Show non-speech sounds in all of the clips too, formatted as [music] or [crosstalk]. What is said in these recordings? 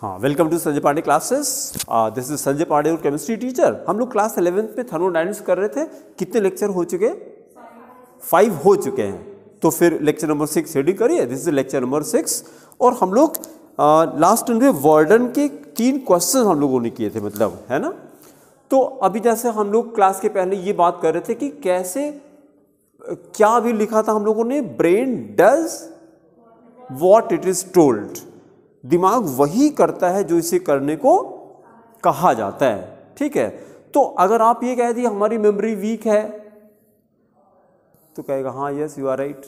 हाँ welcome to Sanjay Pandey classes this is Sanjay Pandey your chemistry teacher हम लोग क्लास इलेवेंथ में थर्मोडाइनमिक्स कर रहे थे कितने लेक्चर हो चुके फाइव हो चुके हैं तो फिर लेक्चर नंबर सिक्स रेडी करिए this is lecture number six और हम लोग लास्ट में वर्डन के तीन क्वेश्चन हम लोगों ने किए थे मतलब है ना तो अभी जैसे हम लोग क्लास के पहले ये बात कर रहे थे कि कैसे क्या अभी लिखा था हम लोगों ने brain does what it is told दिमाग वही करता है जो इसे करने को कहा जाता है ठीक है तो अगर आप ये कह दिए हमारी मेमोरी वीक है तो कहेगा हाँ यस यू आर राइट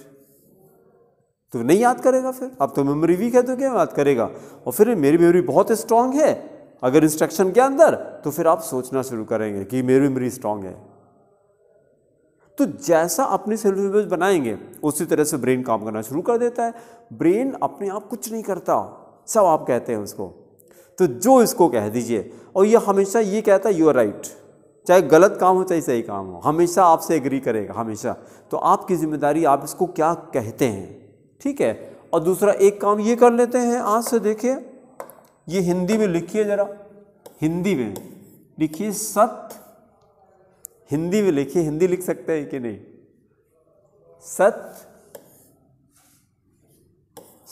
तो नहीं याद करेगा फिर अब तो मेमोरी वीक है तो क्या याद करेगा और फिर मेरी मेमोरी बहुत स्ट्रांग है अगर इंस्ट्रक्शन के अंदर तो फिर आप सोचना शुरू करेंगे कि मेरी मेमोरी स्ट्रांग है तो जैसा अपनी सेल्फ इमेज बनाएंगे उसी तरह से ब्रेन काम करना शुरू कर देता है ब्रेन अपने आप कुछ नहीं करता सब आप कहते हैं उसको तो जो इसको कह दीजिए और ये हमेशा ये कहता है यू आर राइट चाहे गलत काम हो चाहे सही काम हो हमेशा आपसे एग्री करेगा हमेशा तो आपकी जिम्मेदारी आप इसको क्या कहते हैं ठीक है और दूसरा एक काम ये कर लेते हैं आज से देखिए ये हिंदी में लिखिए ज़रा हिंदी में लिखिए सत्य हिंदी में लिखिए हिंदी लिख सकते हैं कि नहीं सत्य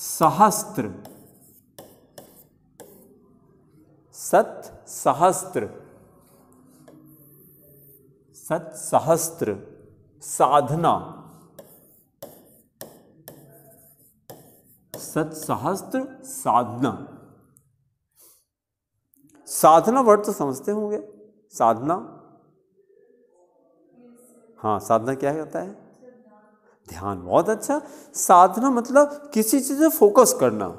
सहस्त्र सत सहस्त्र सत सहस्त्र साधना सत सहस्त्र साधना साधना वर्ड तो समझते होंगे साधना हाँ साधना क्या होता है ध्यान बहुत अच्छा साधना मतलब किसी चीज़ पे फोकस करना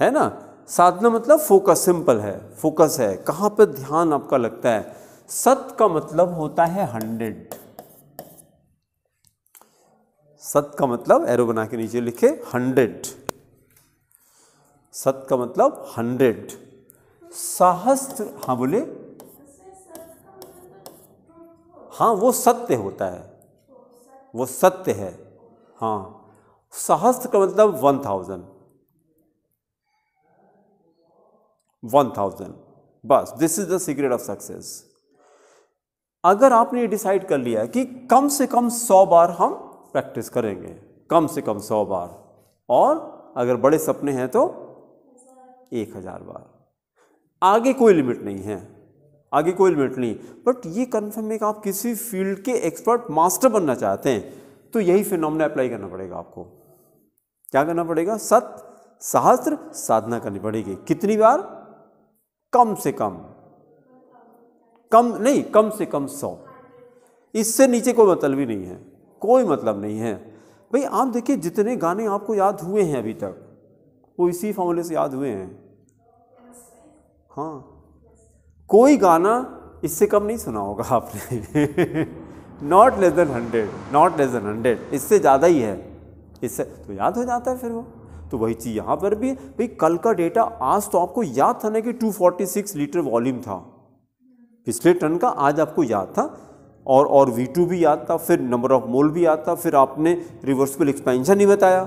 है ना साधना मतलब फोकस सिंपल है फोकस है कहाँ पर ध्यान आपका लगता है सत का मतलब होता है हंड्रेड सत का मतलब एरो बना के नीचे लिखे हंड्रेड सत का मतलब हंड्रेड सहस्त्र हाँ बोले हाँ वो सत्य होता है वो सत्य है हाँ सहस्त्र का मतलब वन थाउजेंड 1000 बस this is the secret of success अगर आपने ये डिसाइड कर लिया कि कम से कम 100 बार हम प्रैक्टिस करेंगे कम से कम 100 बार और अगर बड़े सपने हैं तो 1000 बार आगे कोई लिमिट नहीं है आगे कोई लिमिट नहीं बट ये कन्फर्म है कि आप किसी फील्ड के एक्सपर्ट मास्टर बनना चाहते हैं तो यही फिनोमना अप्लाई करना पड़ेगा आपको क्या करना पड़ेगा सत सहस्त्र साधना करनी पड़ेगी कितनी बार कम से कम कम नहीं कम से कम सौ इससे नीचे कोई मतलब ही नहीं है कोई मतलब नहीं है भाई आप देखिए जितने गाने आपको याद हुए हैं अभी तक वो इसी फॉर्मूले से याद हुए हैं हाँ कोई गाना इससे कम नहीं सुना होगा आपने not less than hundred not less than hundred इससे ज़्यादा ही है इससे तो याद हो जाता है फिर वो तो वही चीज़ यहाँ पर भी भाई कल का डेटा आज तो आपको याद था ना कि 246 लीटर वॉल्यूम था पिछले टन का आज आपको याद था और और V2 भी याद था फिर नंबर ऑफ मोल भी याद था फिर आपने रिवर्सिबल एक्सपेंशन ही बताया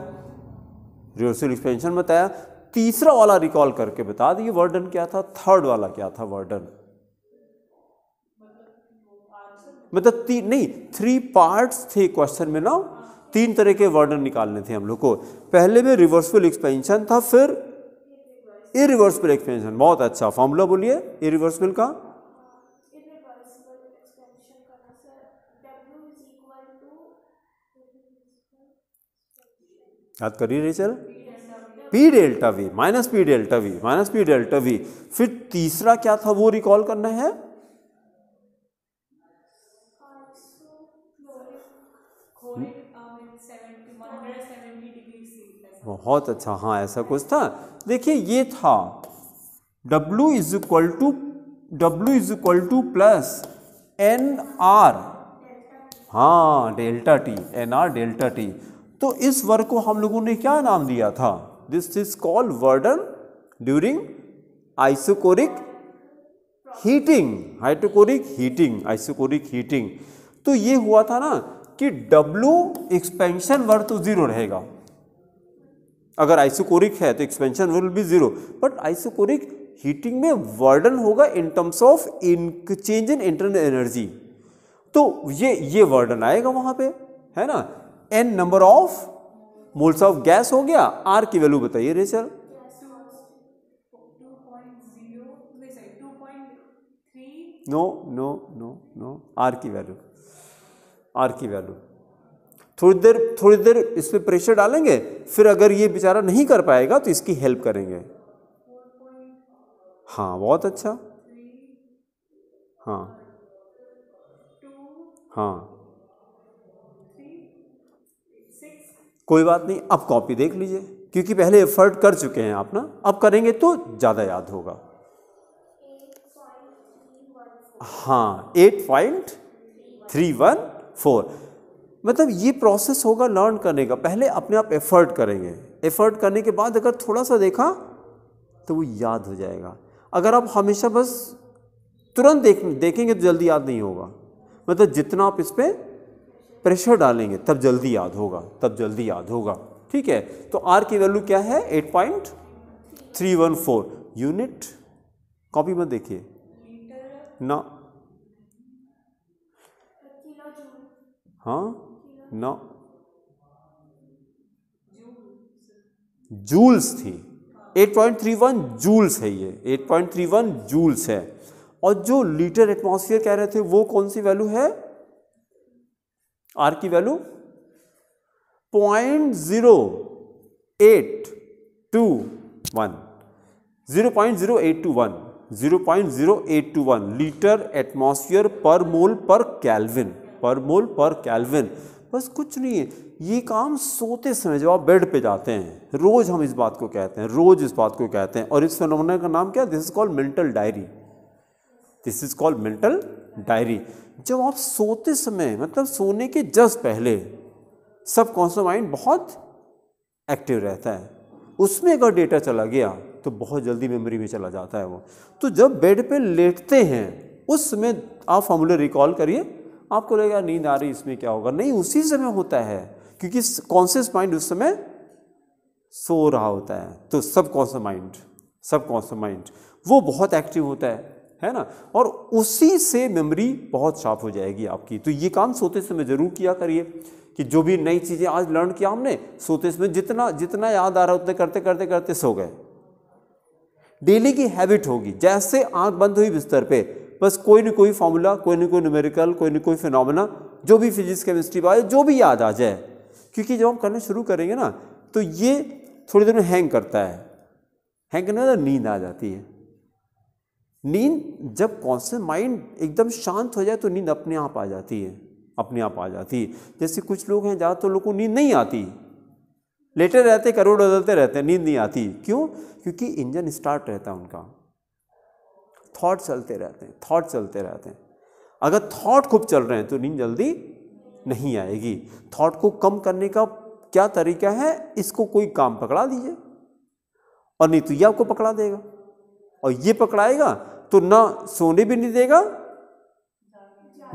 रिवर्सिबल एक्सपेंशन बताया तीसरा वाला रिकॉल करके बता दिए वर्डन क्या था थर्ड वाला क्या था वर्डन मतलब नहीं थ्री पार्ट्स थे क्वेश्चन में ना तीन तरह के वर्डन निकालने थे हम लोग को पहले में रिवर्सिबल एक्सपेंशन था फिर इरिवर्सिबल एक्सपेंशन बहुत अच्छा फॉर्मूला बोलिए इरिवर्सिबल का याद करिए रेचल P delta V minus P delta V minus P delta V फिर तीसरा क्या था वो रिकॉल करना है बहुत अच्छा हाँ ऐसा कुछ था देखिए ये था W is equal to W is equal to plus N R हाँ delta T N R delta T तो इस वर्क को हम लोगों ने क्या नाम दिया था this is called work done during isochoric heating हाइड्रोकोरिक हीटिंग आइसोकोरिक हीटिंग तो ये हुआ था ना कि W एक्सपेंशन वर्क तो ज़ीरो रहेगा अगर आइसोकोरिक है तो expansion will be zero but isochoric heating में वर्डन होगा in terms of in change in internal energy तो ये ये वर्डन आएगा वहां पे है ना N number of moles of gas हो गया आर की वैल्यू बताइए रे sir no no no no R की वैल्यू आर की वैल्यू थोड़ी देर थोड़ी देर इस पर प्रेशर डालेंगे फिर अगर ये बेचारा नहीं कर पाएगा तो इसकी हेल्प करेंगे हाँ बहुत अच्छा हाँ हाँ कोई बात नहीं अब कॉपी देख लीजिए क्योंकि पहले एफर्ट कर चुके हैं आप ना अब करेंगे तो ज़्यादा याद होगा हाँ eight point three one four मतलब ये प्रोसेस होगा लर्न करने का पहले अपने आप एफर्ट करेंगे एफर्ट करने के बाद अगर थोड़ा सा देखा तो वो याद हो जाएगा अगर आप हमेशा बस तुरंत देख देखेंगे तो जल्दी याद नहीं होगा मतलब जितना आप इस पर प्रेशर डालेंगे तब जल्दी याद होगा तब जल्दी याद होगा ठीक है तो आर की वैल्यू क्या है eight point three one four unit copy में देखिए ना हाँ नौ जूल्स थी 8.31 जूल्स है ये 8.31 जूल्स है और जो लीटर एटमॉस्फेयर कह रहे थे वो कौन सी वैल्यू है आर की value point zero eight two one zero point zero eight two one zero point zero eight two one litre atmosphere per mole पर कैलविन पर मोल पर कैलविन बस कुछ नहीं है ये काम सोते समय जब आप बेड पे जाते हैं रोज़ हम इस बात को कहते हैं रोज़ इस बात को कहते हैं और इस फिनोमेना का नाम क्या this is called mental diary this is called mental diary जब आप सोते समय मतलब सोने के जस्ट पहले सब कॉन्सो माइंड बहुत एक्टिव रहता है उसमें अगर डेटा चला गया तो बहुत जल्दी मेमोरी में चला जाता है वो तो जब बेड पे लेटते हैं उस समय आप फॉर्मूले रिकॉल करिए आपको लगेगा नींद आ रही इसमें क्या होगा नहीं उसी समय होता है क्योंकि कॉन्शियस माइंड उस समय सो रहा होता है तो subconscious mind subconscious mind वो बहुत एक्टिव होता है है ना और उसी से मेमोरी बहुत शार्प हो जाएगी आपकी तो ये काम सोते समय ज़रूर किया करिए कि जो भी नई चीज़ें आज लर्न किया हमने सोते समय जितना जितना याद आ रहा है उतने करते करते करते सो गए डेली की हैबिट होगी जैसे आंख बंद हुई बिस्तर पे बस कोई ना कोई फार्मूला कोई ना कोई न्यूमेरिकल कोई ना कोई फिनोमेना जो भी फिजिक्स केमिस्ट्री बायो जो भी याद आ जाए क्योंकि जब हम करना शुरू करेंगे ना तो ये थोड़ी देर में हैंग करता है हैंग करने वाला नींद आ जाती है नींद जब कॉन्सेंट माइंड एकदम शांत हो जाए तो नींद अपने आप आ जाती है अपने आप आ जाती है जैसे कुछ लोग हैं ज़्यादातर तो लोगों को नींद नहीं आती लेटे रहते करोड़ बदलते रहते नींद नहीं आती क्यों क्योंकि इंजन स्टार्ट रहता है उनका थॉट चलते रहते हैं थॉट चलते रहते हैं अगर थॉट खूब चल रहे हैं तो नींद जल्दी नहीं आएगी थॉट को कम करने का क्या तरीका है इसको कोई काम पकड़ा दीजिए और नहीं तो ये आपको पकड़ा देगा और ये पकड़ाएगा तो ना सोने भी नहीं देगा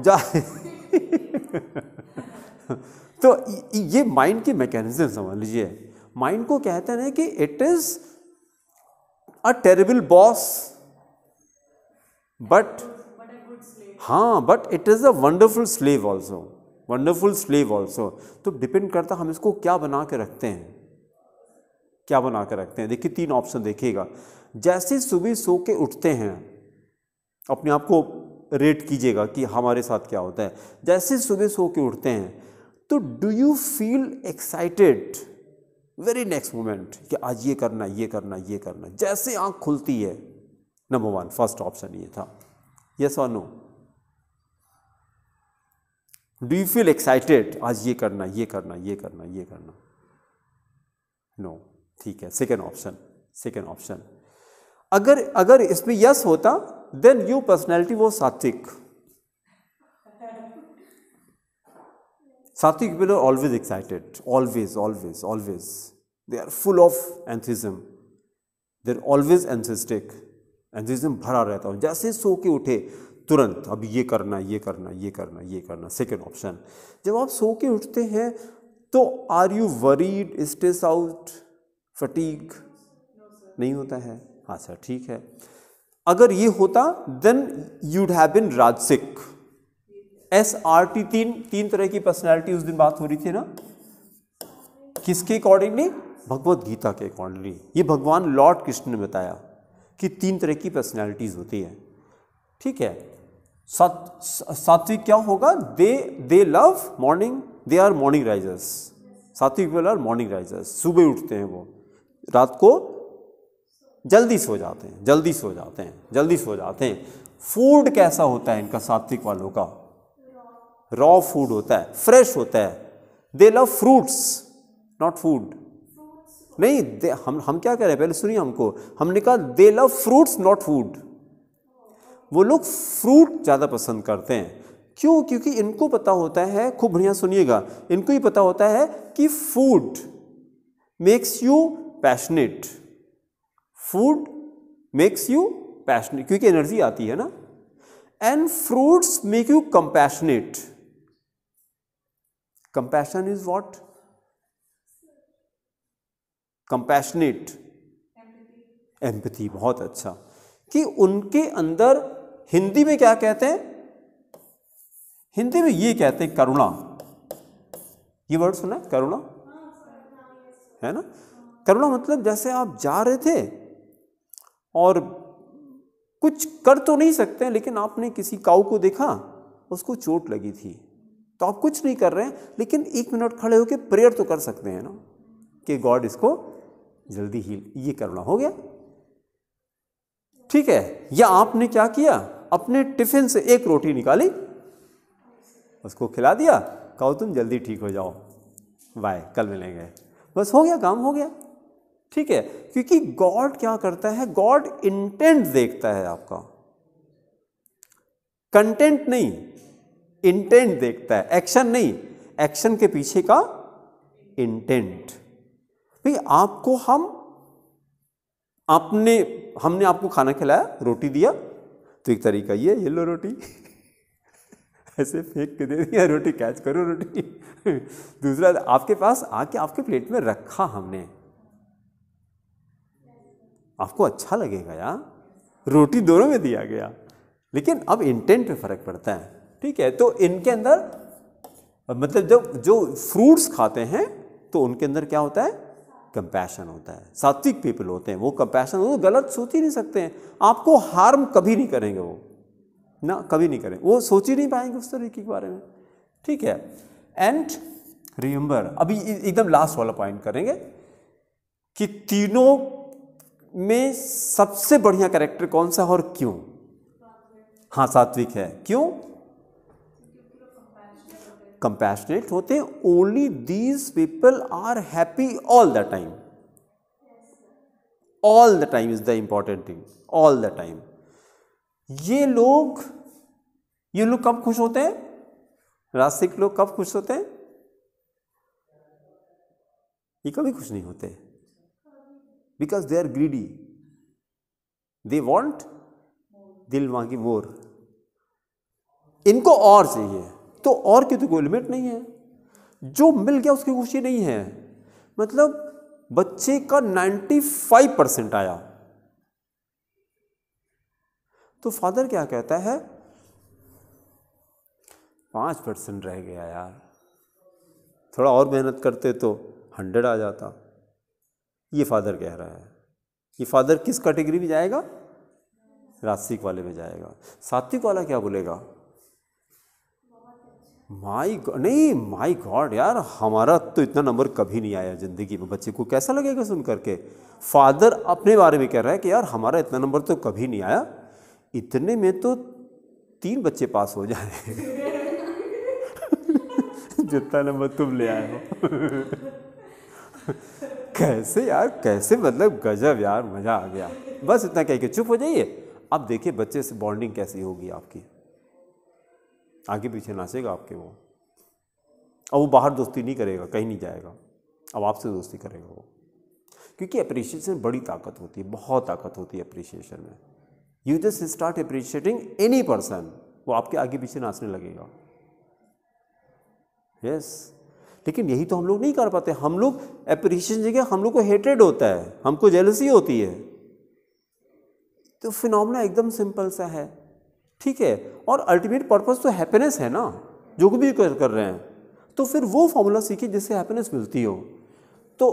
जा [laughs] तो ये माइंड के मैकेनिज्म समझ लीजिए माइंड को कहते हैं कि it is a terrible boss but हाँ but it is a wonderful slave also wonderful slave also तो डिपेंड करता हम इसको क्या बना के रखते हैं क्या बना के रखते हैं देखिए तीन ऑप्शन देखिएगा जैसे सुबह सो के उठते हैं अपने आप को रेट कीजिएगा कि हमारे साथ क्या होता है जैसे सुबह सो के उठते हैं तो do you feel excited very next moment कि आज ये करना ये करना ये करना जैसे आँख खुलती है नंबर वन फर्स्ट ऑप्शन ये था यस और no do you feel excited आज ये करना ये करना ये करना ये करना नो ठीक है सेकेंड ऑप्शन सेकेंड ऑप्शन अगर अगर इसमें यस होता देन यू पर्सनैलिटी वो सात्विक people are always excited always always always they are full of enthusiasm they are always enthusiastic एंथम भरा रहता हूँ जैसे सो के उठे तुरंत अब ये करना ये करना ये करना ये करना सेकेंड ऑप्शन जब आप सो के उठते हैं तो are you worried stressed out fatigue नहीं होता है हाँ सर ठीक है अगर ये होता देन यूड हैव बिन राजसिक एस आर टी तीन तीन तरह की पर्सनैलिटी उस दिन बात हो रही थी ना किसके अकॉर्डिंगली भगवत गीता के अकॉर्डिंगली ये भगवान लॉर्ड कृष्ण ने बताया कि तीन तरह की पर्सनैलिटीज़ होती है ठीक है सात सात्विक क्या होगा they they love morning they are morning risers सात्विक पीपल आर मॉर्निंग राइजर्स सुबह उठते हैं वो रात को जल्दी सो जाते हैं जल्दी सो जाते हैं जल्दी सो जाते हैं फूड कैसा होता है इनका सात्विक वालों का रॉ फूड होता है फ्रेश होता है they love fruits not food नहीं दे, हम हम क्या कह रहे हैं पहले सुनिए हमको हमने कहा they love fruits not food वो लोग फ्रूट ज़्यादा पसंद करते हैं क्यों क्योंकि इनको पता होता है खूब बढ़िया सुनिएगा इनको ही पता होता है कि food makes you passionate food makes you passionate क्योंकि एनर्जी आती है ना and fruits make you compassionate compassion is what compassionate empathy बहुत अच्छा कि उनके अंदर हिंदी में क्या कहते हैं हिंदी में ये कहते हैं करुणा ये वर्ड सुना है करुणा है ना करुणा मतलब जैसे आप जा रहे थे और कुछ कर तो नहीं सकते लेकिन आपने किसी काऊ को देखा उसको चोट लगी थी तो आप कुछ नहीं कर रहे हैं लेकिन एक मिनट खड़े होकर प्रेयर तो कर सकते हैं ना कि गॉड इसको जल्दी हील ये करना हो गया ठीक है या आपने क्या किया अपने टिफिन से एक रोटी निकाली उसको खिला दिया कहो तुम जल्दी ठीक हो जाओ बाय कल मिलेंगे बस हो गया काम हो गया ठीक है क्योंकि गॉड क्या करता है गॉड इंटेंट देखता है आपका कंटेंट नहीं इंटेंट देखता है एक्शन नहीं एक्शन के पीछे का इंटेंट भाई आपको हम आपने हमने आपको खाना खिलाया रोटी दिया तो एक तरीका ये ये लो रोटी [laughs] ऐसे फेंक के दे दिया रोटी कैच करो रोटी [laughs] दूसरा आपके पास आके आपके प्लेट में रखा हमने आपको अच्छा लगेगा यार रोटी दोनों में दिया गया लेकिन अब इंटेंट पे फर्क पड़ता है ठीक है तो इनके अंदर मतलब जब जो फ्रूट्स खाते हैं तो उनके अंदर क्या होता है कंपैशन होता है सात्विक पीपल होते हैं वो कंपैशन वो गलत सोच ही नहीं सकते हैं आपको हार्म कभी नहीं करेंगे वो ना कभी नहीं करेंगे वो सोच ही नहीं पाएंगे उस तरीके के बारे में ठीक है एंड रिम्बर अभी एकदम लास्ट वाला पॉइंट करेंगे कि तीनों में सबसे बढ़िया कैरेक्टर कौन सा है और क्यों हाँ सात्विक है क्यों कंपैशनेट होते हैं only these people are happy all the time all the time is the important thing all the time ये लोग ये लोग कब खुश होते हैं रास्तिक लोग कब खुश होते हैं ये कभी खुश नहीं होते because they are greedy they want दिल मांगी वोर इनको और चाहिए तो और की तो कोई लिमिट नहीं है जो मिल गया उसकी खुशी नहीं है मतलब बच्चे का 95 परसेंट आया तो फादर क्या कहता है पांच परसेंट रह गया यार थोड़ा और मेहनत करते तो हंड्रेड आ जाता ये फादर कह रहा है ये फादर किस कैटेगरी में जाएगा रास्तिक वाले में जाएगा सात्विक वाला क्या बोलेगा माई नहीं माई गॉड यार हमारा तो इतना नंबर कभी नहीं आया ज़िंदगी में बच्चे को कैसा लगेगा सुन करके फादर अपने बारे में कह रहा है कि यार हमारा इतना नंबर तो कभी नहीं आया इतने में तो तीन बच्चे पास हो जाए [laughs] जितना नंबर तुम ले आए हो [laughs] कैसे यार कैसे मतलब गजब यार मज़ा आ गया बस इतना कह के चुप हो जाइए अब देखिए बच्चे से बॉन्डिंग कैसी होगी आपकी आगे पीछे नाचेगा आपके वो अब वो बाहर दोस्ती नहीं करेगा कहीं नहीं जाएगा अब आपसे दोस्ती करेगा वो क्योंकि अप्रिशिएशन बड़ी ताकत होती है बहुत ताकत होती है अप्रिशिएशन में you just start appreciating any person वो आपके आगे पीछे नाचने लगेगा यस yes. लेकिन यही तो हम लोग नहीं कर पाते हम लोग अप्रिशिएशन जगह हम लोग को हेटेड होता है हमको जेलसी होती है तो फिनोमना एकदम सिंपल सा है ठीक है और अल्टीमेट पर्पज़ तो हैप्पीनेस है ना जो भी कर कर रहे हैं तो फिर वो फॉर्मूला सीखिए जिससे हैप्पीनेस मिलती हो तो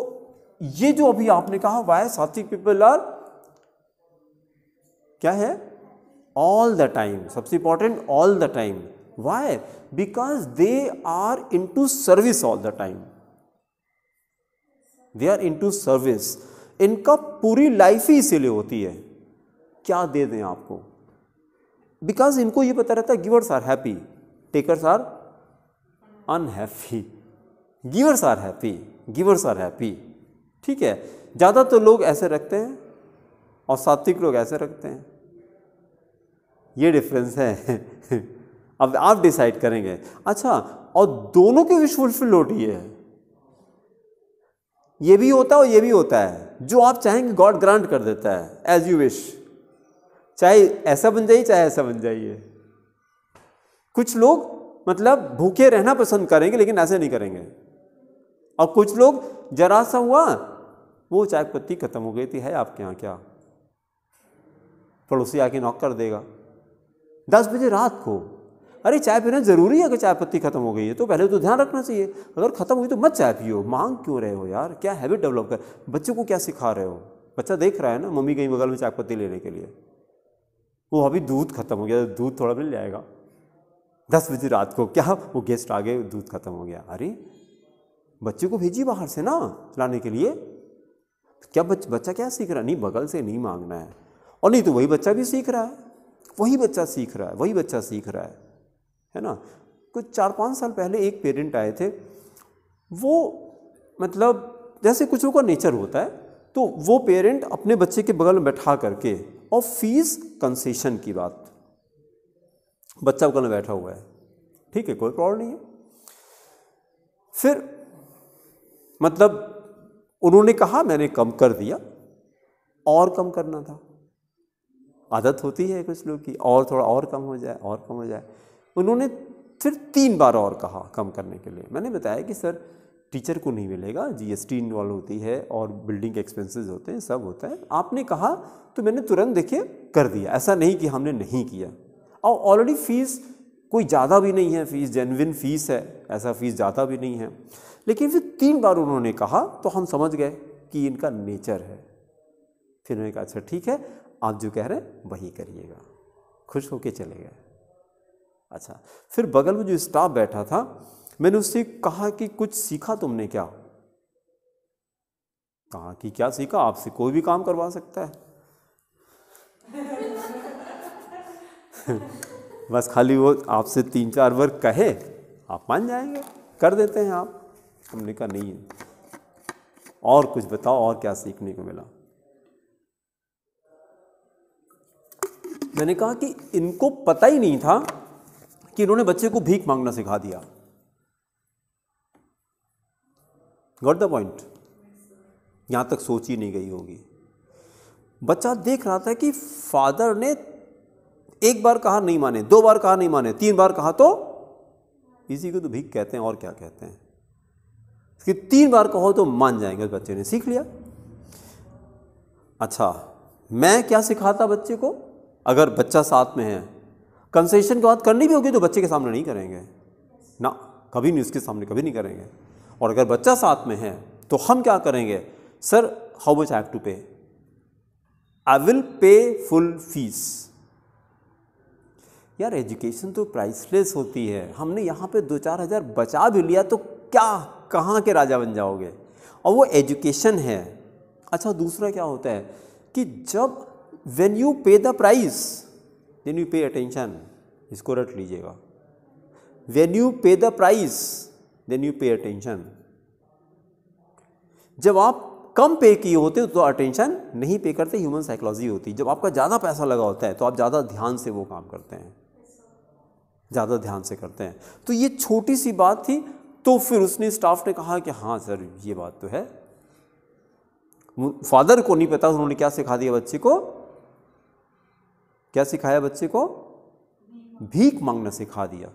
ये जो अभी आपने कहा वाई सात्विक पीपल आर क्या है ऑल द टाइम सबसे important all the time why because they are into service all the time they are into service इनका पूरी लाइफ ही इसीलिए होती है क्या दे दें आपको बिकॉज इनको ये पता रहता है givers are happy takers are unhappy givers are happy givers are happy ठीक है ज़्यादा तो लोग ऐसे रखते हैं और सात्विक लोग ऐसे रखते हैं ये डिफरेंस है [laughs] अब आप डिसाइड करेंगे अच्छा और दोनों के विश फुलफिल होती है ये भी होता है और ये भी होता है जो आप चाहेंगे गॉड ग्रांट कर देता है एज यू विश चाहे ऐसा बन जाइए चाहे ऐसा बन जाइए कुछ लोग मतलब भूखे रहना पसंद करेंगे लेकिन ऐसे नहीं करेंगे और कुछ लोग जरा सा हुआ वो चाय पत्ती खत्म हो गई थी है आपके यहाँ क्या पड़ोसी आके नॉक कर देगा दस बजे रात को अरे चाय पीना ज़रूरी है अगर चाय पत्ती खत्म हो गई है तो पहले तो ध्यान रखना चाहिए अगर ख़त्म हुई तो मत चाय पियो मांग क्यों रहे हो यार क्या हैबिट डेवलप कर बच्चों को क्या सिखा रहे हो बच्चा देख रहा है ना मम्मी कहीं बगल में चाय पत्ती लेने के लिए वो अभी दूध खत्म हो गया दूध थोड़ा मिल जाएगा दस बजे रात को क्या वो गेस्ट आ गए दूध खत्म हो गया अरे बच्चे को भेजिए बाहर से ना लाने के लिए क्या बच, बच्चा क्या सीख रहा है नहीं बगल से नहीं मांगना है और नहीं तो वही बच्चा भी सीख रहा है वही बच्चा सीख रहा है वही बच्चा सीख रहा है है ना कुछ चार पाँच साल पहले एक पेरेंट आए थे वो मतलब जैसे कुछ का नेचर होता है तो वो पेरेंट अपने बच्चे के बगल में बैठा करके और फीस कंसेशन की बात बच्चा कल बैठा हुआ है ठीक है कोई प्रॉब्लम नहीं है फिर मतलब उन्होंने कहा मैंने कम कर दिया और कम करना था आदत होती है कुछ लोग की और थोड़ा और कम हो जाए और कम हो जाए उन्होंने फिर तीन बार और कहा कम करने के लिए मैंने बताया कि सर टीचर को नहीं मिलेगा जीएसटी इन्वॉल्व होती है और बिल्डिंग के एक्सपेंसेस होते हैं सब होता है आपने कहा तो मैंने तुरंत देखिए कर दिया ऐसा नहीं कि हमने नहीं किया और ऑलरेडी फीस कोई ज़्यादा भी नहीं है फीस जेनविन फीस है ऐसा फीस ज़्यादा भी नहीं है लेकिन फिर तीन बार उन्होंने कहा तो हम समझ गए कि इनका नेचर है फिर उन्होंने कहा अच्छा ठीक है आप जो कह रहे हैं वही करिएगा खुश होके चले गए अच्छा फिर बगल में जो स्टाफ बैठा था मैंने उससे कहा कि कुछ सीखा तुमने क्या कहा कि क्या सीखा आपसे कोई भी काम करवा सकता है [laughs] बस खाली वो आपसे तीन चार वर्ग कहे आप मान जाएंगे कर देते हैं आप हमने कहा नहीं है और कुछ बताओ और क्या सीखने को मिला मैंने कहा कि इनको पता ही नहीं था कि इन्होंने बच्चे को भीख मांगना सिखा दिया गॉट द पॉइंट यहाँ तक सोच ही नहीं गई होगी बच्चा देख रहा था कि फादर ने एक बार कहा नहीं माने दो बार कहा नहीं माने तीन बार कहा तो इसी को तो भीख कहते हैं और क्या कहते हैं कि तीन बार कहो तो मान जाएंगे उस बच्चे ने सीख लिया अच्छा मैं क्या सिखाता बच्चे को अगर बच्चा साथ में है कंसेशन की बात करनी भी होगी तो बच्चे के सामने नहीं करेंगे ना कभी नहीं उसके सामने कभी नहीं करेंगे और अगर बच्चा साथ में है तो हम क्या करेंगे sir how much have to pay I will pay full fees यार एजुकेशन तो प्राइसलेस होती है हमने यहाँ पे दो चार हज़ार बचा भी लिया तो क्या कहाँ के राजा बन जाओगे और वो एजुकेशन है अच्छा दूसरा क्या होता है कि जब when you pay the price when you pay attention इसको रट लीजिएगा when you pay the price then you pay attention जब आप कम पे किए होते हो तो अटेंशन नहीं पे करते ह्यूमन साइकोलॉजी होती जब आपका ज़्यादा पैसा लगा होता है तो आप ज़्यादा ध्यान से वो काम करते हैं ज़्यादा ध्यान से करते हैं तो ये छोटी सी बात थी तो फिर उसने स्टाफ ने कहा कि हाँ सर ये बात तो है फादर को नहीं पता उन्होंने क्या सिखा दिया बच्चे को क्या सिखाया बच्चे को भीख मांगना सिखा दिया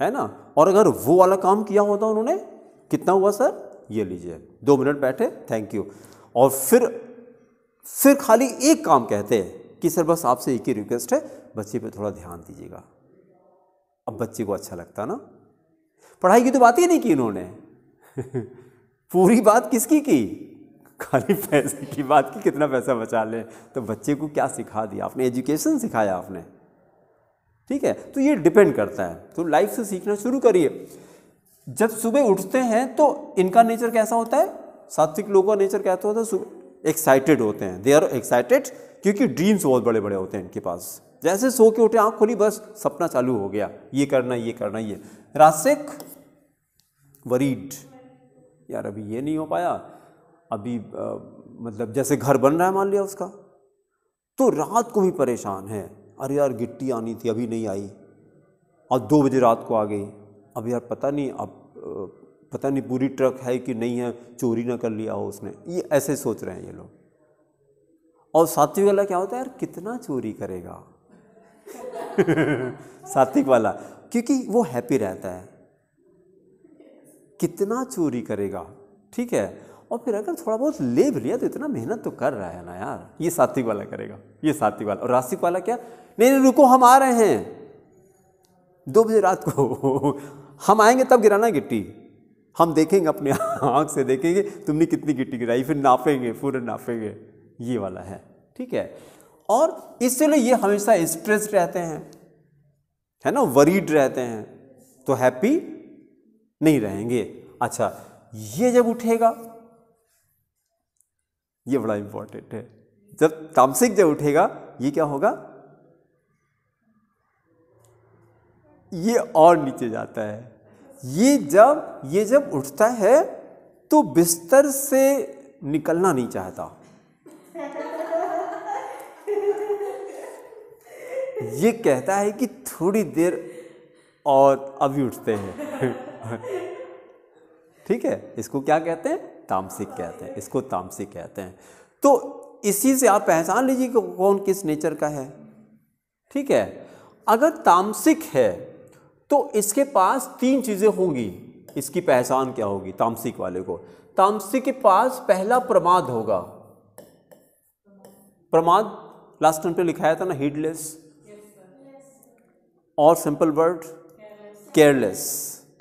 है ना और अगर वो वाला काम किया होता उन्होंने कितना हुआ सर ये लीजिए दो मिनट बैठे थैंक यू और फिर फिर खाली एक काम कहते हैं कि सर बस आपसे एक ही रिक्वेस्ट है बच्चे पे थोड़ा ध्यान दीजिएगा अब बच्चे को अच्छा लगता ना पढ़ाई की तो बात ही नहीं की इन्होंने [laughs] पूरी बात किसकी की खाली पैसे की बात की कितना पैसा बचा लें तो बच्चे को क्या सिखा दिया आपने एजुकेशन सिखाया आपने ठीक है तो ये डिपेंड करता है तो लाइफ से सीखना शुरू करिए जब सुबह उठते हैं तो इनका नेचर कैसा होता है सात्विक लोगों का नेचर कैसा होता है सुबह एक्साइटेड होते हैं दे आर एक्साइटेड क्योंकि ड्रीम्स बहुत बड़े बड़े होते हैं इनके पास जैसे सो के उठे आँख खोली बस सपना चालू हो गया ये करना ये करना ये रासिक वरीड यार अभी ये नहीं हो पाया अभी आ, मतलब जैसे घर बन रहा है मान लिया उसका तो रात को भी परेशान है अरे यार गिट्टी आनी थी अभी नहीं आई अब दो बजे रात को आ गई अब यार पता नहीं अब पता नहीं पूरी ट्रक है कि नहीं है चोरी ना कर लिया हो उसने ये ऐसे सोच रहे हैं ये लोग और सात्विक वाला क्या होता है यार कितना चोरी करेगा [laughs] सात्विक वाला क्योंकि वो हैप्पी रहता है कितना चोरी करेगा ठीक है और फिर अगर थोड़ा बहुत ले भी लिया तो इतना मेहनत तो कर रहा है ना यार ये सात्विक वाला करेगा ये सात्विक वाला और रास्तिक वाला क्या नहीं नहीं रुको हम आ रहे हैं दो बजे रात को हम आएंगे तब गिराना गिट्टी हम देखेंगे अपने आँख से देखेंगे तुमने कितनी गिट्टी गिराई फिर नापेंगे पूरे नापेंगे ये वाला है ठीक है और इसलिए ये हमेशा स्ट्रेस रहते हैं है ना वरीड रहते हैं तो हैप्पी नहीं रहेंगे अच्छा ये जब उठेगा ये बड़ा इंपॉर्टेंट है जब तामसिक जब उठेगा ये क्या होगा ये और नीचे जाता है ये जब ये जब उठता है तो बिस्तर से निकलना नहीं चाहता ये कहता है कि थोड़ी देर और अभी उठते हैं [laughs] ठीक है इसको क्या कहते हैं तामसिक कहते हैं इसको तामसिक कहते हैं तो इसी से आप पहचान लीजिए कि कौन किस नेचर का है ठीक है अगर तामसिक है तो इसके पास तीन चीज़ें होंगी इसकी पहचान क्या होगी तामसिक वाले को तामसिक के पास पहला प्रमाद होगा प्रमाद लास्ट टाइम पे लिखाया था ना हीडलेस और simple word careless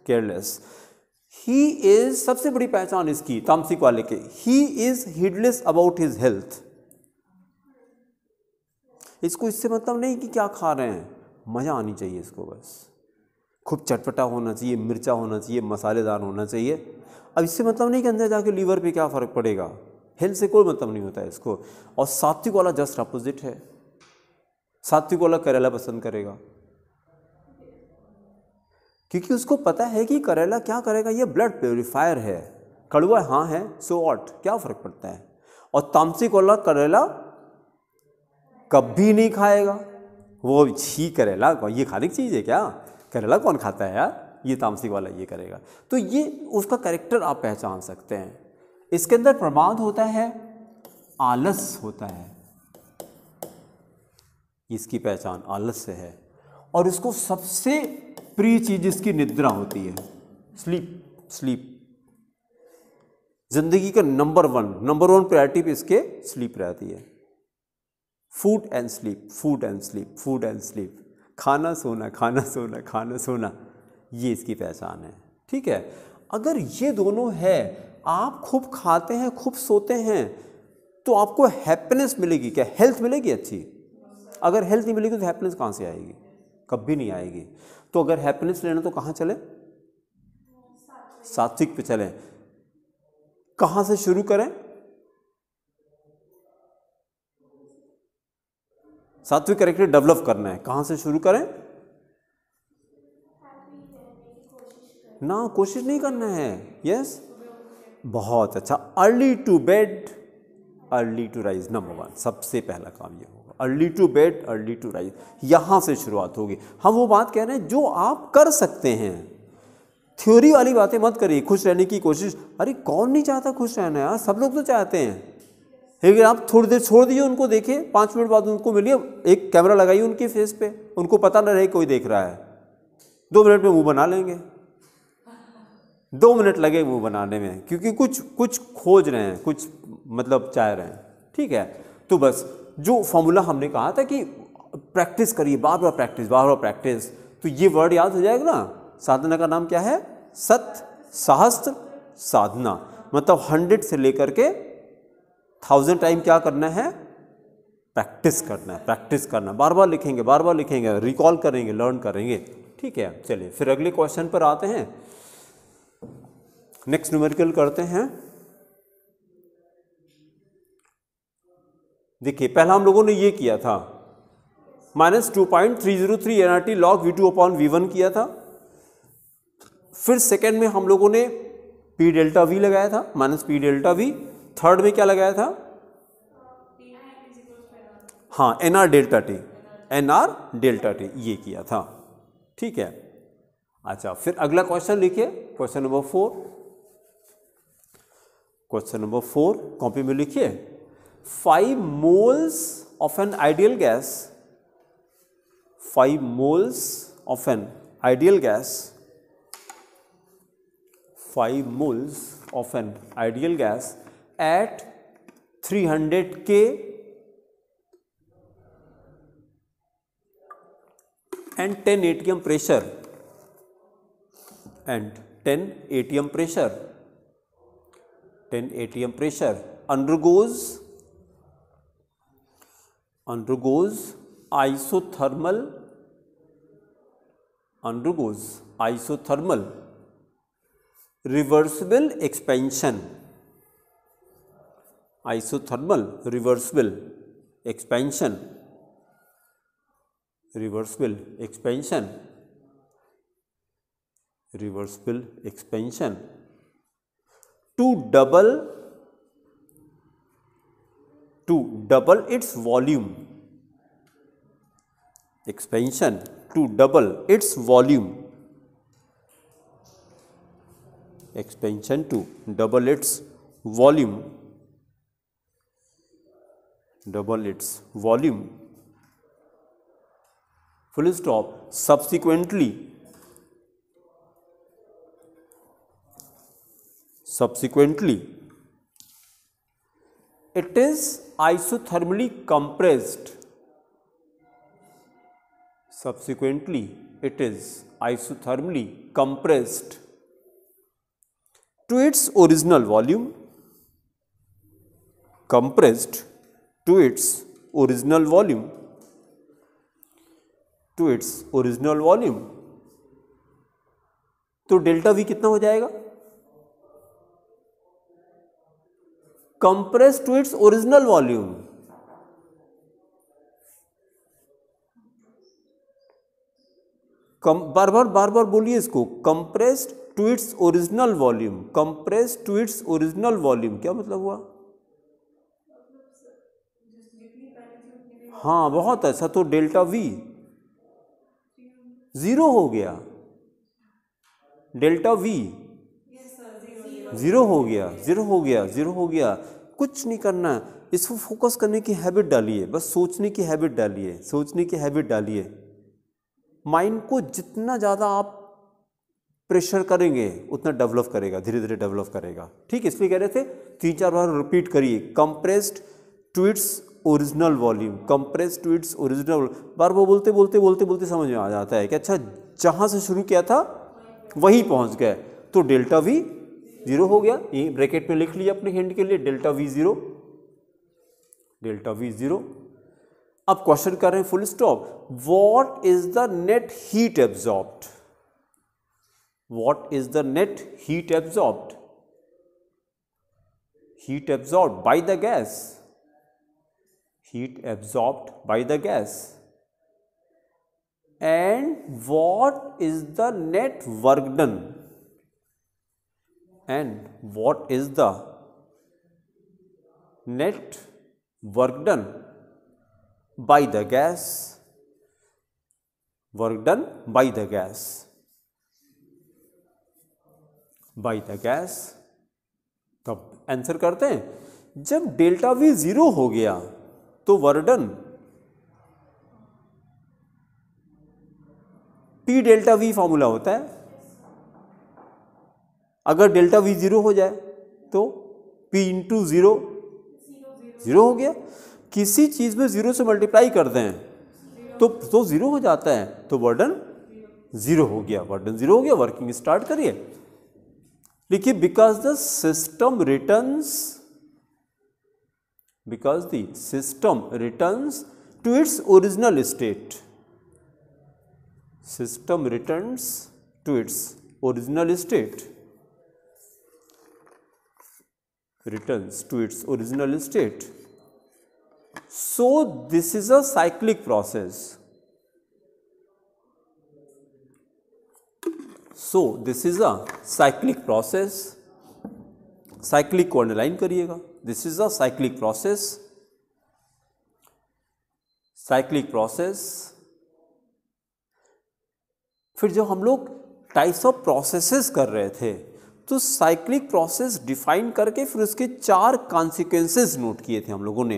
careless he is सबसे बड़ी पहचान इसकी तामसिक वाले के he is heedless about his health इसको इससे मतलब नहीं कि क्या खा रहे हैं मज़ा आनी चाहिए इसको बस खूब चटपटा होना चाहिए मिर्चा होना चाहिए मसालेदार होना चाहिए अब इससे मतलब नहीं कि अंदर जाके लीवर पे क्या फ़र्क पड़ेगा हेल्थ से कोई मतलब नहीं होता है इसको और सात्विक वाला जस्ट अपोजिट है सात्विक वाला करेला पसंद करेगा क्योंकि उसको पता है कि करेला क्या करेगा ये ब्लड प्योरीफायर है कड़वा हाँ है सो वॉट क्या फ़र्क पड़ता है और तामसिक वाला करेला कभी नहीं खाएगा वो छी करेला ये खाने की चीज़ है क्या करेला कौन खाता है यार ये तामसिक वाला ये करेगा तो ये उसका करेक्टर आप पहचान सकते हैं इसके अंदर प्रमाद होता है आलस होता है इसकी पहचान आलस से है और इसको सबसे प्रिय चीज जिसकी निद्रा होती है स्लीप स्लीप जिंदगी का number one number one priority पे इसके स्लीप रहती है food and sleep food and sleep food and sleep खाना सोना खाना सोना खाना सोना ये इसकी पहचान है ठीक है अगर ये दोनों है आप खूब खाते हैं खूब सोते हैं तो आपको हैप्पीनेस मिलेगी क्या हेल्थ मिलेगी अच्छी अगर हेल्थ नहीं मिलेगी तो हैप्पीनेस कहाँ से आएगी कभी नहीं आएगी तो अगर हैप्पीनेस लेना तो कहाँ चले सात्विक पे चलें कहाँ से शुरू करें सात्विक करेक्टर डेवलप करना है कहाँ से शुरू करें ना कोशिश नहीं करना है यस बहुत अच्छा early to bed early to rise number one सबसे पहला काम ये early to bed early to rise यहाँ से शुरुआत होगी हम वो बात कह रहे हैं जो आप कर सकते हैं थ्योरी वाली बातें मत करिए खुश रहने की कोशिश अरे कौन नहीं चाहता खुश रहना यार सब लोग तो चाहते हैं लेकिन आप थोड़ी देर छोड़ दीजिए उनको देखिए पाँच मिनट बाद उनको मिलिए एक कैमरा लगाइए उनके फेस पे उनको पता न रहे कोई देख रहा है दो मिनट में मुंह बना लेंगे दो मिनट लगे मुंह बनाने में क्योंकि कुछ कुछ खोज रहे हैं कुछ मतलब चाह रहे हैं ठीक है तो बस जो फॉर्मूला हमने कहा था कि प्रैक्टिस करिए बार बार प्रैक्टिस बार बार प्रैक्टिस तो ये वर्ड याद हो जाएगा ना साधना का नाम क्या है सत सहस्त्र साधना मतलब हंड्रेड से लेकर के थाउजेंड टाइम क्या करना है प्रैक्टिस करना है प्रैक्टिस करना बार बार लिखेंगे बार बार लिखेंगे रिकॉल करेंगे लर्न करेंगे ठीक है चलिए फिर अगले क्वेश्चन पर आते हैं नेक्स्ट न्यूमेरिकल करते हैं देखिए पहला हम लोगों ने ये किया था minus two point three zero three N R T log V two upon V one किया था फिर सेकेंड में हम लोगों ने पी डेल्टा वी लगाया था minus P delta V third में क्या लगाया था हाँ N R delta T N R delta T ये किया था ठीक है अच्छा फिर अगला क्वेश्चन लिखिए question number four question number four copy में लिखिए 5 moles of an ideal gas 5 moles of an ideal gas 5 moles of an ideal gas at 300 K and 10 atm pressure and 10 atm pressure 10 atm pressure undergoes undergoes isothermal undergoes isothermal reversible expansion isothermal reversible expansion reversible expansion reversible expansion to double to double its volume. Expansion to double its volume. Expansion to double its volume. Double its volume. Full stop subsequently subsequently it is isothermally compressed subsequently it is isothermally compressed to its original volume compressed to its original volume to its original volume तो delta V कितना हो जाएगा compressed to its original volume. कम बार बार बार बार बोलिए इसको compressed to its original volume compressed to its original volume क्या मतलब हुआ हाँ बहुत अच्छा तो डेल्टा वी जीरो हो गया डेल्टा वी ज़ीरो हो गया ज़ीरो हो गया ज़ीरो हो गया कुछ नहीं करना इसको फोकस करने की हैबिट डालिए बस सोचने की हैबिट डालिए सोचने की हैबिट डालिए माइंड को जितना ज़्यादा आप प्रेशर करेंगे उतना डेवलप करेगा धीरे धीरे डेवलप करेगा ठीक इसलिए कह रहे थे तीन चार बार रिपीट करिए compressed to its original volume compress to its original बार वो बोलते बोलते बोलते बोलते समझ में आ जाता है कि अच्छा जहाँ से शुरू किया था वहीं पहुँच गए तो डेल्टा भी जीरो हो गया ये ब्रैकेट में लिख लिया अपने हैंड के लिए delta V zero delta V zero अब क्वेश्चन कर रहे हैं full stop what is the net heat absorbed what is the net heat absorbed heat absorb by the gas heat absorbed by the gas and what is the net work and what is the net work done by the gas work done by the gas by the gas तब answer करते हैं जब delta V zero हो गया तो work done P delta V formula होता है अगर डेल्टा वी ज़ीरो हो जाए तो पी इंटू ज़ीरो ज़ीरो हो गया किसी चीज़ में ज़ीरो से मल्टीप्लाई कर दें तो तो ज़ीरो हो जाता है तो वर्डन ज़ीरो हो गया वर्डन ज़ीरो हो गया वर्किंग स्टार्ट करिए लिखिए because the system returns because the system return to its original state system return to its original state returns to its original state. So, this is a cyclic process. So, this is a cyclic process. Cyclic ko underline kariyega This is a cyclic process. Cyclic process. फिर जो हम लोग types of processes कर रहे थे तो cyclic process define करके फिर उसके चार कॉन्सिक्वेंसेज नोट किए थे हम लोगों ने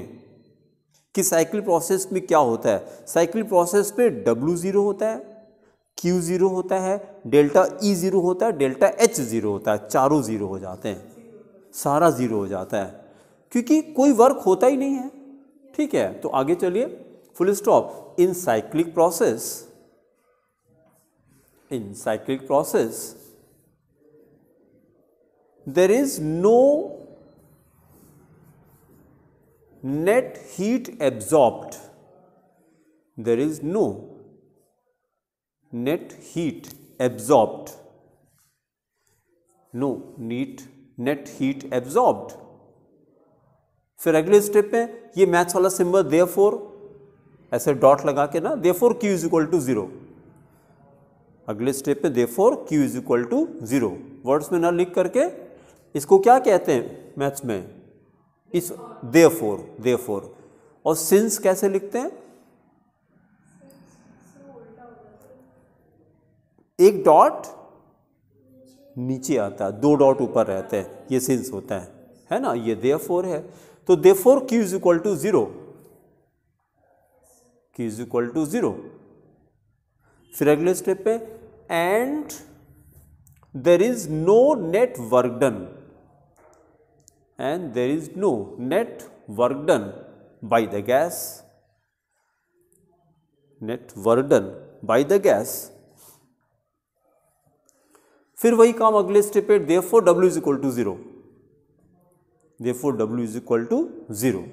कि साइकिल प्रोसेस में क्या होता है साइकिल प्रोसेस पे डब्ल्यू ज़ीरो होता है क्यू ज़ीरो होता है डेल्टा ई ज़ीरो होता है डेल्टा एच ज़ीरो होता है चारों ज़ीरो हो जाते हैं सारा ज़ीरो हो जाता है क्योंकि कोई वर्क होता ही नहीं है ठीक है तो आगे चलिए full stop in cyclic process in cyclic process there is no net heat absorbed there is no net heat absorbed no neat net heat absorbed फिर अगले स्टेप में ये मैथ्स वाला सिंबल फोर ऐसे डॉट लगा के ना therefore Q is equal to zero अगले स्टेप में for Q is equal to zero words में ना लिख करके इसको क्या कहते हैं मैथ्स में इस दे फोर दे फोर और सिंस कैसे लिखते हैं एक डॉट नीचे आता है दो डॉट ऊपर रहते हैं ये सिंस होता है है ना ये दे फोर है तो therefore Q is equal to zero Q is equal to zero फिर अगले स्टेप पे and there is no net work done and there is no net work done by the gas net work done by the gas फिर वही काम अगले step पे therefore W is equal to zero therefore W is equal to zero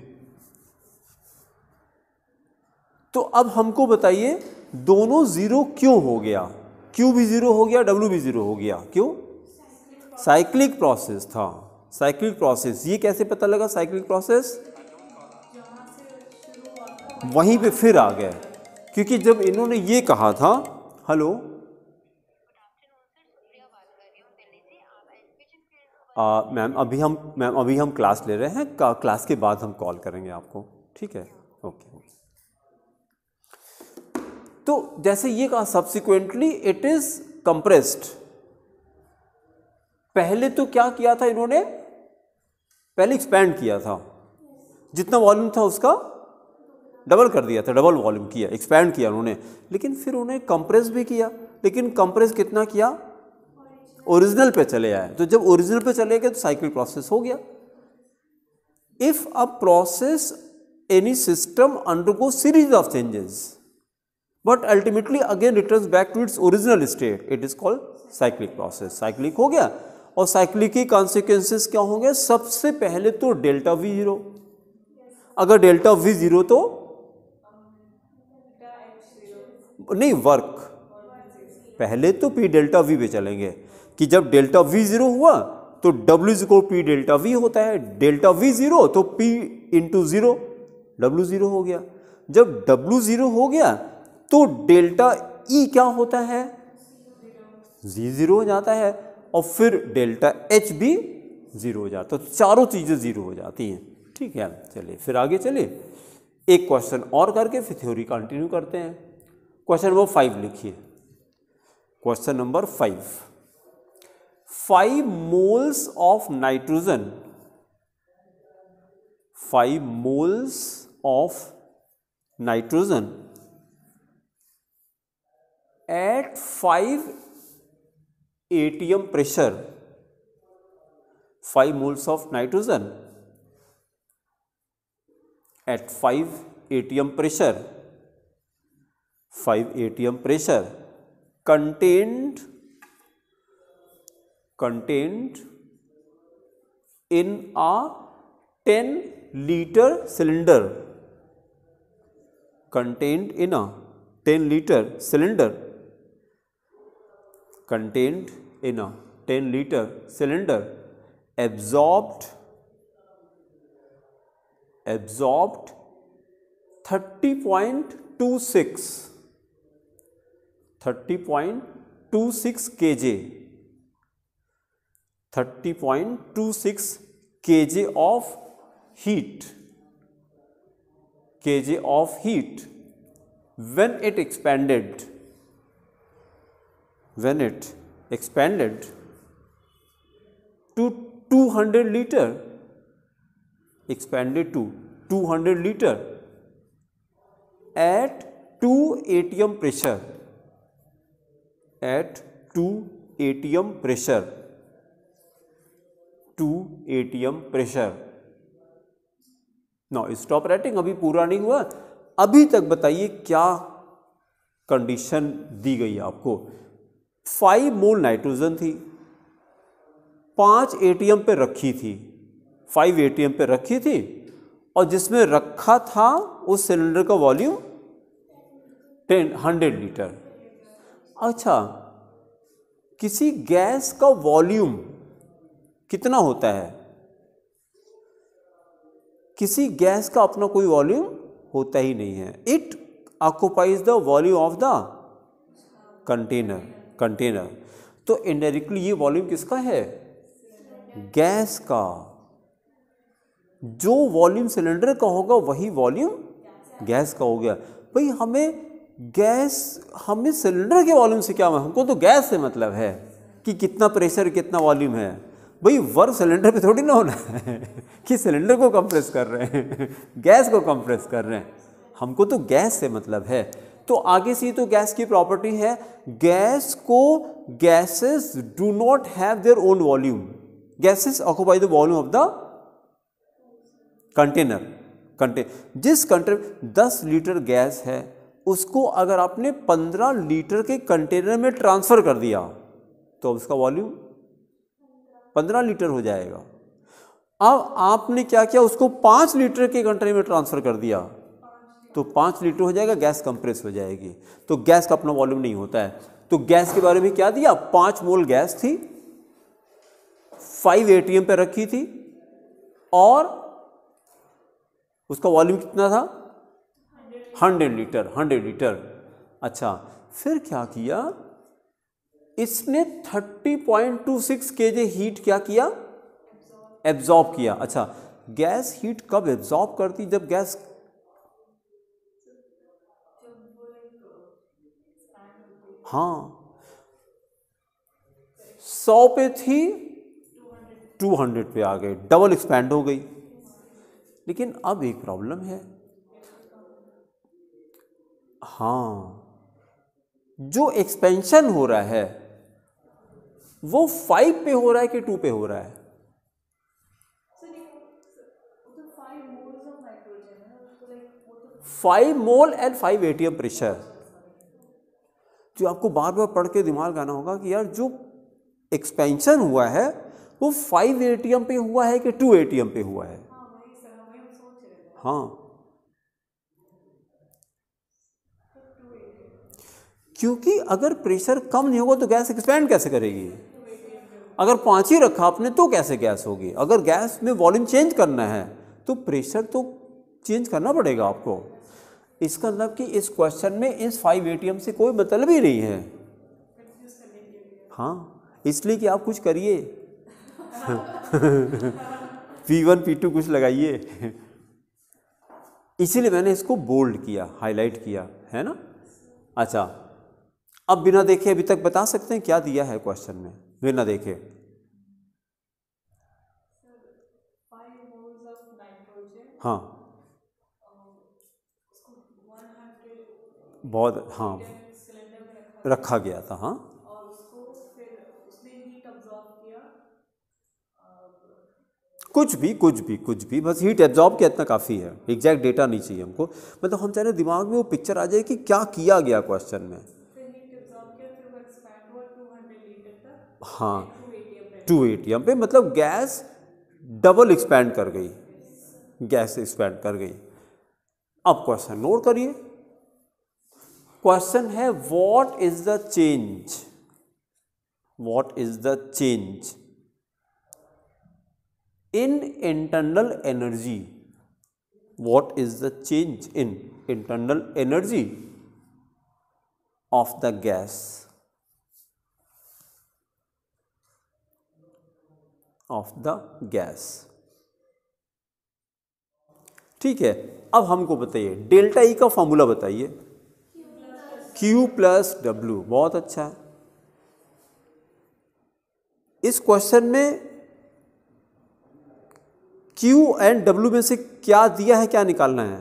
तो अब हमको बताइए दोनों जीरो क्यों हो गया क्यू भी जीरो हो गया डब्ल्यू भी जीरो हो गया क्यों साइक्लिक प्रोसेस था साइक्लिक प्रोसेस ये कैसे पता लगा साइक्लिक प्रोसेस वहीं पे फिर आ गए क्योंकि जब इन्होंने ये कहा था हेलो मैम अभी हम मैम अभी हम क्लास ले रहे हैं क्लास के बाद हम कॉल करेंगे आपको ठीक है ओके तो जैसे ये कहा सब्सिक्वेंटली इट इज कंप्रेस्ड पहले तो क्या किया था इन्होंने पहले एक्सपैंड किया था जितना वॉल्यूम था उसका डबल कर दिया था डबल वॉल्यूम किया एक्सपैंड किया उन्होंने लेकिन फिर उन्हें कंप्रेस भी किया लेकिन कंप्रेस कितना किया ओरिजिनल पे चले आए तो जब ओरिजिनल पे चले गए तो साइकिल प्रोसेस हो गया if a process any system undergo series of changes but ultimately again returns back to its original state it is called cyclic process cyclic हो गया और साइकिल कॉन्सिक्वेंसेस क्या होंगे सबसे पहले तो डेल्टा वी जीरो अगर डेल्टा वी जीरो तो नहीं वर्क पहले तो पी डेल्टा वी पे चलेंगे कि जब डेल्टा वी जीरो हुआ तो W zero P delta V होता है डेल्टा वी जीरो तो P into zero W zero हो गया जब डब्ल्यू जीरो हो गया तो डेल्टा ई e क्या होता है जी जीरो हो जाता है और फिर डेल्टा एच भी ज़ीरो हो जाता है तो चारों चीज़ें ज़ीरो हो जाती हैं ठीक है चलिए फिर आगे चलिए एक क्वेश्चन और करके फिर थ्योरी कंटिन्यू करते हैं क्वेश्चन नंबर फाइव लिखिए question number five five moles of nitrogen five moles of nitrogen at five ATM pressure 5 moles of nitrogen at 5 ATM pressure 5 ATM pressure contained contained in a 10 liter cylinder contained in a 10 liter cylinder contained in a 10 liter cylinder absorbed absorbed 30.26 30.26 kg 30.26 kg of heat kg of heat when it expanded when it expanded to 200 liter expanded to 200 liter at 2 atm pressure at 2 atm pressure 2 atm pressure now stop writing abhi pura nahi hua abhi tak bataiye kya condition di gayi hai aapko five mole nitrogen थी पांच ATM पे रखी थी five ATM पे रखी थी और जिसमें रखा था उस सिलेंडर का वॉल्यूम टेन हंड्रेड लीटर अच्छा किसी गैस का वॉल्यूम कितना होता है किसी गैस का अपना कोई वॉल्यूम होता ही नहीं है it occupies the volume of the container container तो इनडायरेक्टली ये वॉल्यूम किसका है गैस का जो वॉल्यूम सिलेंडर का होगा वही वॉल्यूम गैस का हो गया भाई हमें गैस हमें सिलेंडर के वॉल्यूम से क्या मतलब? हमको तो गैस से मतलब है कि कितना प्रेशर कितना वॉल्यूम है भाई वर सिलेंडर पे थोड़ी ना होना है [laughs] कि सिलेंडर को कंप्रेस कर रहे हैं गैस [laughs] को कंप्रेस कर रहे हैं हमको तो गैस से मतलब है तो आगे से तो गैस की प्रॉपर्टी है गैस को gases do not have their own volume gases occupy the volume of the container container जिस कंटेनर 10 लीटर गैस है उसको अगर आपने 15 लीटर के कंटेनर में ट्रांसफर कर दिया तो उसका वॉल्यूम 15 लीटर हो जाएगा अब आपने क्या किया उसको 5 लीटर के कंटेनर में ट्रांसफर कर दिया तो पाँच लीटर हो जाएगा गैस कंप्रेस हो जाएगी तो गैस का अपना वॉल्यूम नहीं होता है तो गैस के बारे में क्या दिया पाँच मोल गैस थी फाइव एम पर रखी थी और उसका वॉल्यूम कितना था हंड्रेड लीटर हंड्रेड लीटर अच्छा फिर क्या किया इसने 30.26 केजे हीट क्या किया एब्जॉर्ब किया अच्छा गैस हीट कब एब्जॉर्ब करती जब गैस हाँ सौ पे थी टू हंड्रेड पे आ गए डबल एक्सपेंड हो गई लेकिन अब एक प्रॉब्लम है हाँ जो एक्सपेंशन हो रहा है वो फाइव पे हो रहा है कि टू पे हो रहा है five mole and five ATM pressure जो आपको बार बार पढ़ के दिमाग आना होगा कि यार जो एक्सपेंशन हुआ है वो फाइव ए पे हुआ है कि टू ए पे हुआ है हाँ, हाँ। क्योंकि अगर प्रेशर कम नहीं होगा तो गैस एक्सपेंड कैसे करेगी अगर पाँच ही रखा आपने तो कैसे गैस होगी अगर गैस में वॉल्यूम चेंज करना है तो प्रेशर तो चेंज करना पड़ेगा आपको इसका मतलब कि इस क्वेश्चन में इस फाइव एटीएम से कोई मतलब ही नहीं है हाँ इसलिए कि आप कुछ करिए पी वन पी टू कुछ लगाइए इसीलिए मैंने इसको बोल्ड किया हाईलाइट किया है ना अच्छा अब बिना देखे अभी तक बता सकते हैं क्या दिया है क्वेश्चन में बिना देखे हाँ बहुत हाँ रखा गया था हाँ कुछ भी कुछ भी कुछ भी बस हीट एब्जॉर्ब किया इतना काफ़ी है एग्जैक्ट डेटा नहीं चाहिए हमको मतलब हम चाह रहे दिमाग में वो पिक्चर आ जाए कि क्या किया गया क्वेश्चन में हाँ टू ए टी पे मतलब गैस डबल एक्सपैंड कर गई गैस एक्सपैंड कर गई अब क्वेश्चन नोट करिए क्वेश्चन है what is the change what is the change in internal energy what is the change in internal energy of the gas of the gas ठीक है अब हमको बताइए डेल्टा ई e का फॉर्मूला बताइए Q plus W बहुत अच्छा है इस क्वेश्चन में Q एंड W में से क्या दिया है क्या निकालना है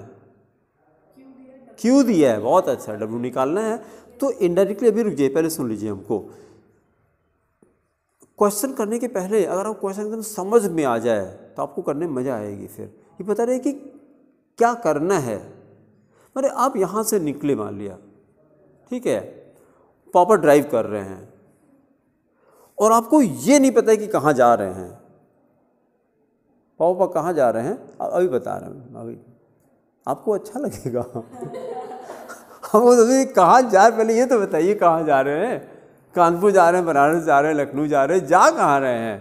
Q दिया है बहुत अच्छा W निकालना है तो इनडायरेक्टली अभी रुक जाइए पहले सुन लीजिए हमको क्वेश्चन करने के पहले अगर आप क्वेश्चन एकदम समझ में आ जाए तो आपको करने में मज़ा आएगी फिर ये बता रहे कि क्या करना है अरे आप यहाँ से निकले मान लिया ठीक है प्रॉपर ड्राइव कर रहे हैं और आपको ये नहीं पता है कि कहाँ जा रहे हैं पापा कहाँ जा रहे हैं अभी बता रहे हैं अभी आपको अच्छा लगेगा हम [laughs] अभी तो कहाँ जा रहे पहले ये तो बताइए कहाँ जा रहे हैं कानपुर जा रहे हैं बनारस जा रहे हैं लखनऊ जा रहे हैं जा कहाँ रहे हैं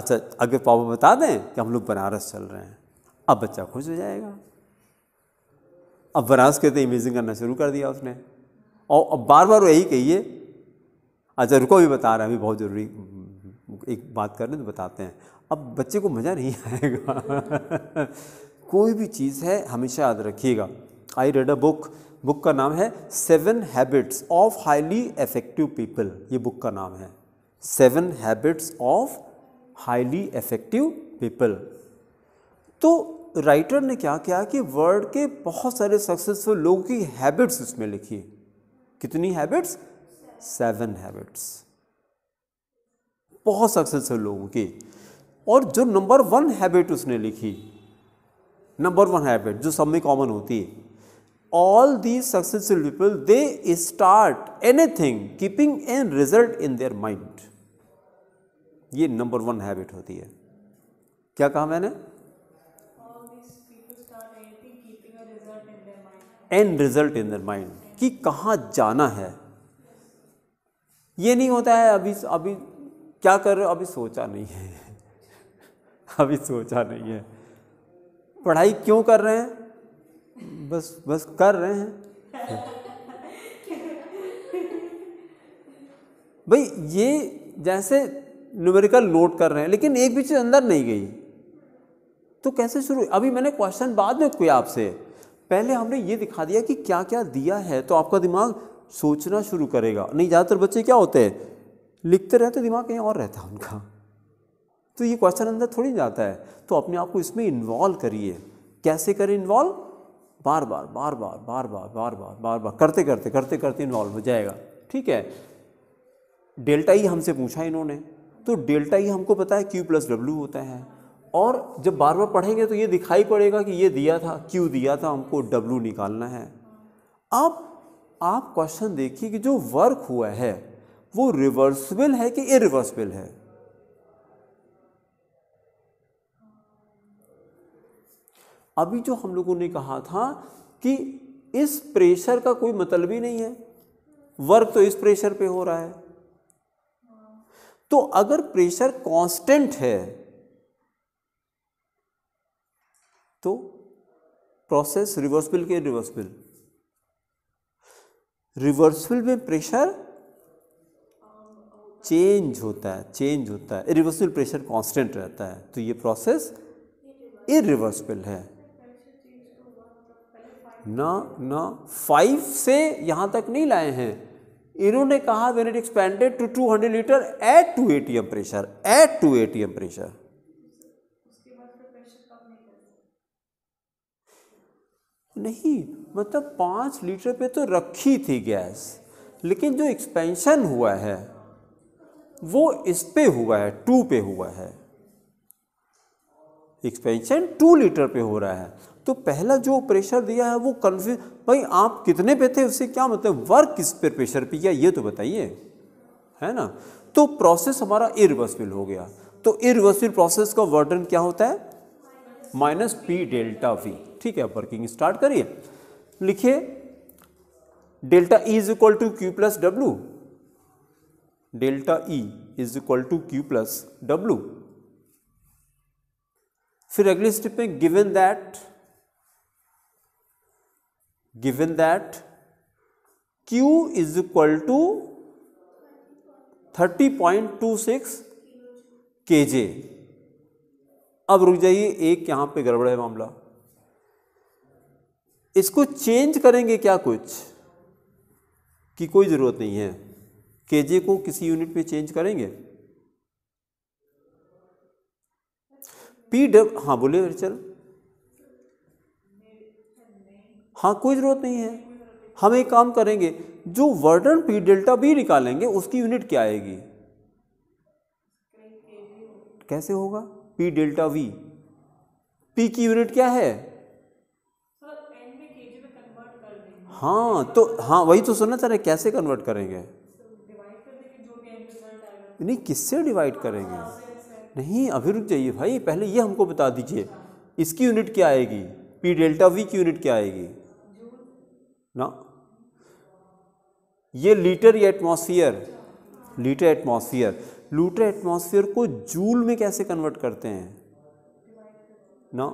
अच्छा अगर पापा बता दें कि हम लोग बनारस चल रहे हैं अब बच्चा खुश हो जाएगा अब बनारस के तो इमेजिंग करना शुरू कर दिया उसने और बार बार यही कहिए अच्छा रुको भी बता रहे हैं अभी बहुत ज़रूरी एक बात कर रहे तो बताते हैं अब बच्चे को मज़ा नहीं [laughs] आएगा कोई भी चीज़ है हमेशा याद रखिएगा I read a book book का नाम है seven habits of highly effective people ये बुक का नाम है seven habits of highly effective people तो राइटर ने क्या किया कि वर्ल्ड के बहुत सारे सक्सेसफुल लोगों की हैबिट्स उसमें लिखी कितनी हैबिट्स सेवन हैबिट्स बहुत सक्सेसफुल लोगों की और जो नंबर वन हैबिट उसने लिखी नंबर वन हैबिट जो सब में कॉमन होती है all the successful people they start anything keeping an result in their mind ये नंबर वन हैबिट होती है क्या कहा मैंने an result in their mind कि कहाँ जाना है ये नहीं होता है अभी अभी क्या कर रहे हो अभी सोचा नहीं है [laughs] अभी सोचा नहीं है पढ़ाई क्यों कर रहे हैं बस बस कर रहे हैं [laughs] भाई ये जैसे न्यूमेरिकल नोट कर रहे हैं लेकिन एक भी चीज़ अंदर नहीं गई तो कैसे शुरू अभी मैंने क्वेश्चन बाद में कोई आपसे पहले हमने ये दिखा दिया कि क्या क्या दिया है तो आपका दिमाग सोचना शुरू करेगा नहीं ज़्यादातर बच्चे क्या होते हैं लिखते रहते दिमाग कहीं और रहता है उनका तो ये क्वेश्चन अंदर थोड़ी जाता है तो अपने आप को इसमें इन्वॉल्व करिए कैसे करें इन्वॉल्व बार बार बार बार बार बार बार बार बार बार करते करते करते करते इन्वॉल्व हो जाएगा ठीक है डेल्टा ई e हमसे पूछा इन्होंने तो डेल्टा ई e हमको पता है क्यू प्लस डब्ल्यू होता है और जब बार बार पढ़ेंगे तो ये दिखाई पड़ेगा कि ये दिया था क्यों दिया था हमको डब्लू निकालना है अब आप क्वेश्चन देखिए कि जो वर्क हुआ है वो रिवर्सिबल है कि इरिवर्सिबल है अभी जो हम लोगों ने कहा था कि इस प्रेशर का कोई मतलब ही नहीं है वर्क तो इस प्रेशर पे हो रहा है तो अगर प्रेशर कांस्टेंट है तो प्रोसेस रिवर्सिबल के रिवर्सिबल रिवर्सिबल में प्रेशर चेंज होता है चेंज होता है रिवर्सबल प्रेशर कांस्टेंट रहता है तो ये प्रोसेस इरिवर्सिबल है ना ना फाइव से यहां तक नहीं लाए हैं इन्होंने कहा when it expanded to 200 litre at two A T M pressure at two A T M pressure नहीं मतलब पाँच लीटर पे तो रखी थी गैस लेकिन जो एक्सपेंशन हुआ है वो इस पे हुआ है टू पे हुआ है एक्सपेंशन टू लीटर पे हो रहा है तो पहला जो प्रेशर दिया है वो कन्फ्यूज भाई आप कितने पे थे उससे क्या मतलब वर्क किस पे प्रेशर पे किया ये तो बताइए है ना तो प्रोसेस हमारा इरिवर्सिबल हो गया तो इरिवर्सिबल प्रोसेस का वर्डन क्या होता है माइनस पी डेल्टा वी ठीक है अब वर्किंग स्टार्ट करिए लिखिए delta E is equal to Q plus W delta E is equal to Q plus W फिर अगले स्टेप में given that given that Q is equal to thirty point two six K J अब रुक जाइए एक यहां पे गड़बड़ है मामला इसको चेंज करेंगे क्या कुछ की कोई ज़रूरत नहीं है के को किसी यूनिट में चेंज करेंगे पी डब हाँ बोले चल हाँ कोई ज़रूरत नहीं है हम एक काम करेंगे जो वर्डन पी डेल्टा बी निकालेंगे उसकी यूनिट क्या आएगी कैसे होगा पी डेल्टा वी पी की यूनिट क्या है हाँ तो हाँ वही तो सुनना चाह रहे कैसे कन्वर्ट करेंगे नहीं किससे डिवाइड करेंगे नहीं अभी रुक जाइए भाई पहले ये हमको बता दीजिए इसकी यूनिट क्या आएगी पी डेल्टा वी की यूनिट क्या आएगी ना ये लीटर या atmosphere litre atmosphere litre atmosphere को जूल में कैसे कन्वर्ट करते हैं ना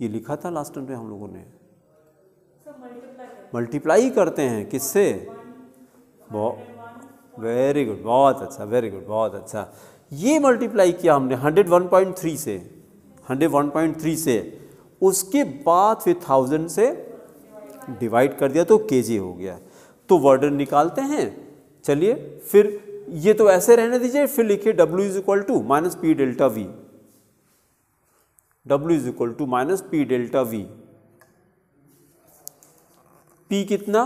ये लिखा था लास्ट टाइम पे हम लोगों ने मल्टीप्लाई करते हैं किससे वेरी गुड बहुत अच्छा वेरी गुड बहुत अच्छा ये मल्टीप्लाई किया हमने 101.3 से 101.3 से उसके बाद फिर थाउजेंड से डिवाइड कर दिया तो जी हो गया तो वर्डर निकालते हैं चलिए फिर ये तो ऐसे रहने दीजिए फिर लिखिए W is equal to minus P delta V W is equal to minus P delta V P कितना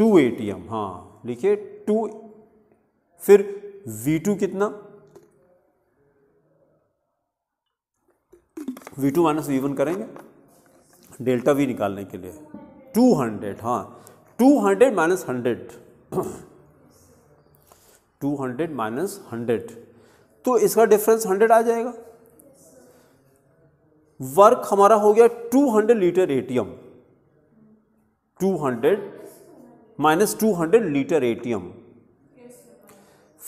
2 एम हाँ लिखिए 2 फिर V2 कितना V2 टू माइनस वी करेंगे डेल्टा V निकालने के लिए 200 हाँ hundred minus hundred two hundred minus hundred तो इसका डिफरेंस हंड्रेड आ जाएगा वर्क हमारा हो गया 200 litre ATM 200 minus 200 litre ATM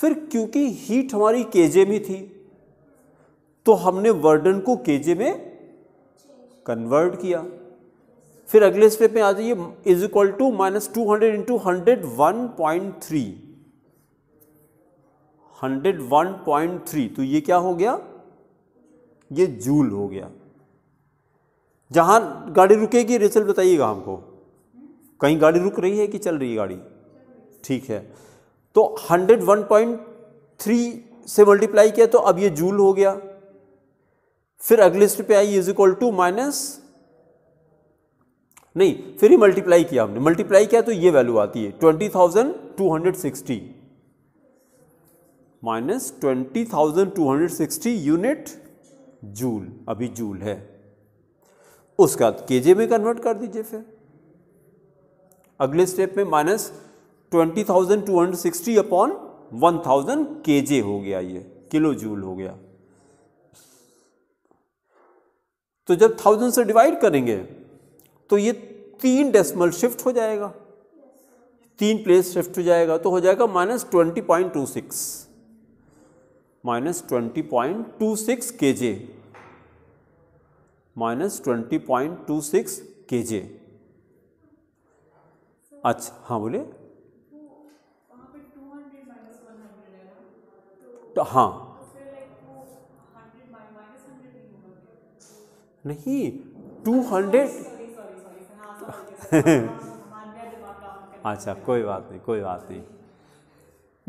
फिर क्योंकि हीट हमारी केजे में थी तो हमने वर्डन को केजे में कन्वर्ट किया फिर अगले स्टेप में आ जाइए is equal to minus two hundred into hundred one point three hundred one point three तो ये क्या हो गया ये जूल हो गया जहाँ गाड़ी रुकेगी रिजल्ट बताइएगा हमको कहीं गाड़ी रुक रही है कि चल रही है गाड़ी ठीक है तो 101.3 से मल्टीप्लाई किया तो अब ये जूल हो गया फिर अगले स्टेप पे I is equal to minus नहीं फिर ही मल्टीप्लाई किया हमने मल्टीप्लाई किया तो ये वैल्यू आती है twenty thousand two hundred sixty minus twenty thousand two hundred sixty unit joule अभी जूल है उसका के जे में कन्वर्ट कर दीजिए फिर अगले स्टेप में minus twenty thousand two hundred sixty upon one thousand K J हो गया ये किलो जूल हो गया तो जब थाउजेंड से डिवाइड करेंगे तो ये तीन डेसिमल शिफ्ट हो जाएगा तीन प्लेस शिफ्ट हो जाएगा तो हो जाएगा minus twenty point two six minus twenty point two six K J minus twenty point two six K J अच्छा हाँ बोले तो हाँ नहीं टू हंड्रेड अच्छा कोई बात नहीं कोई बात नहीं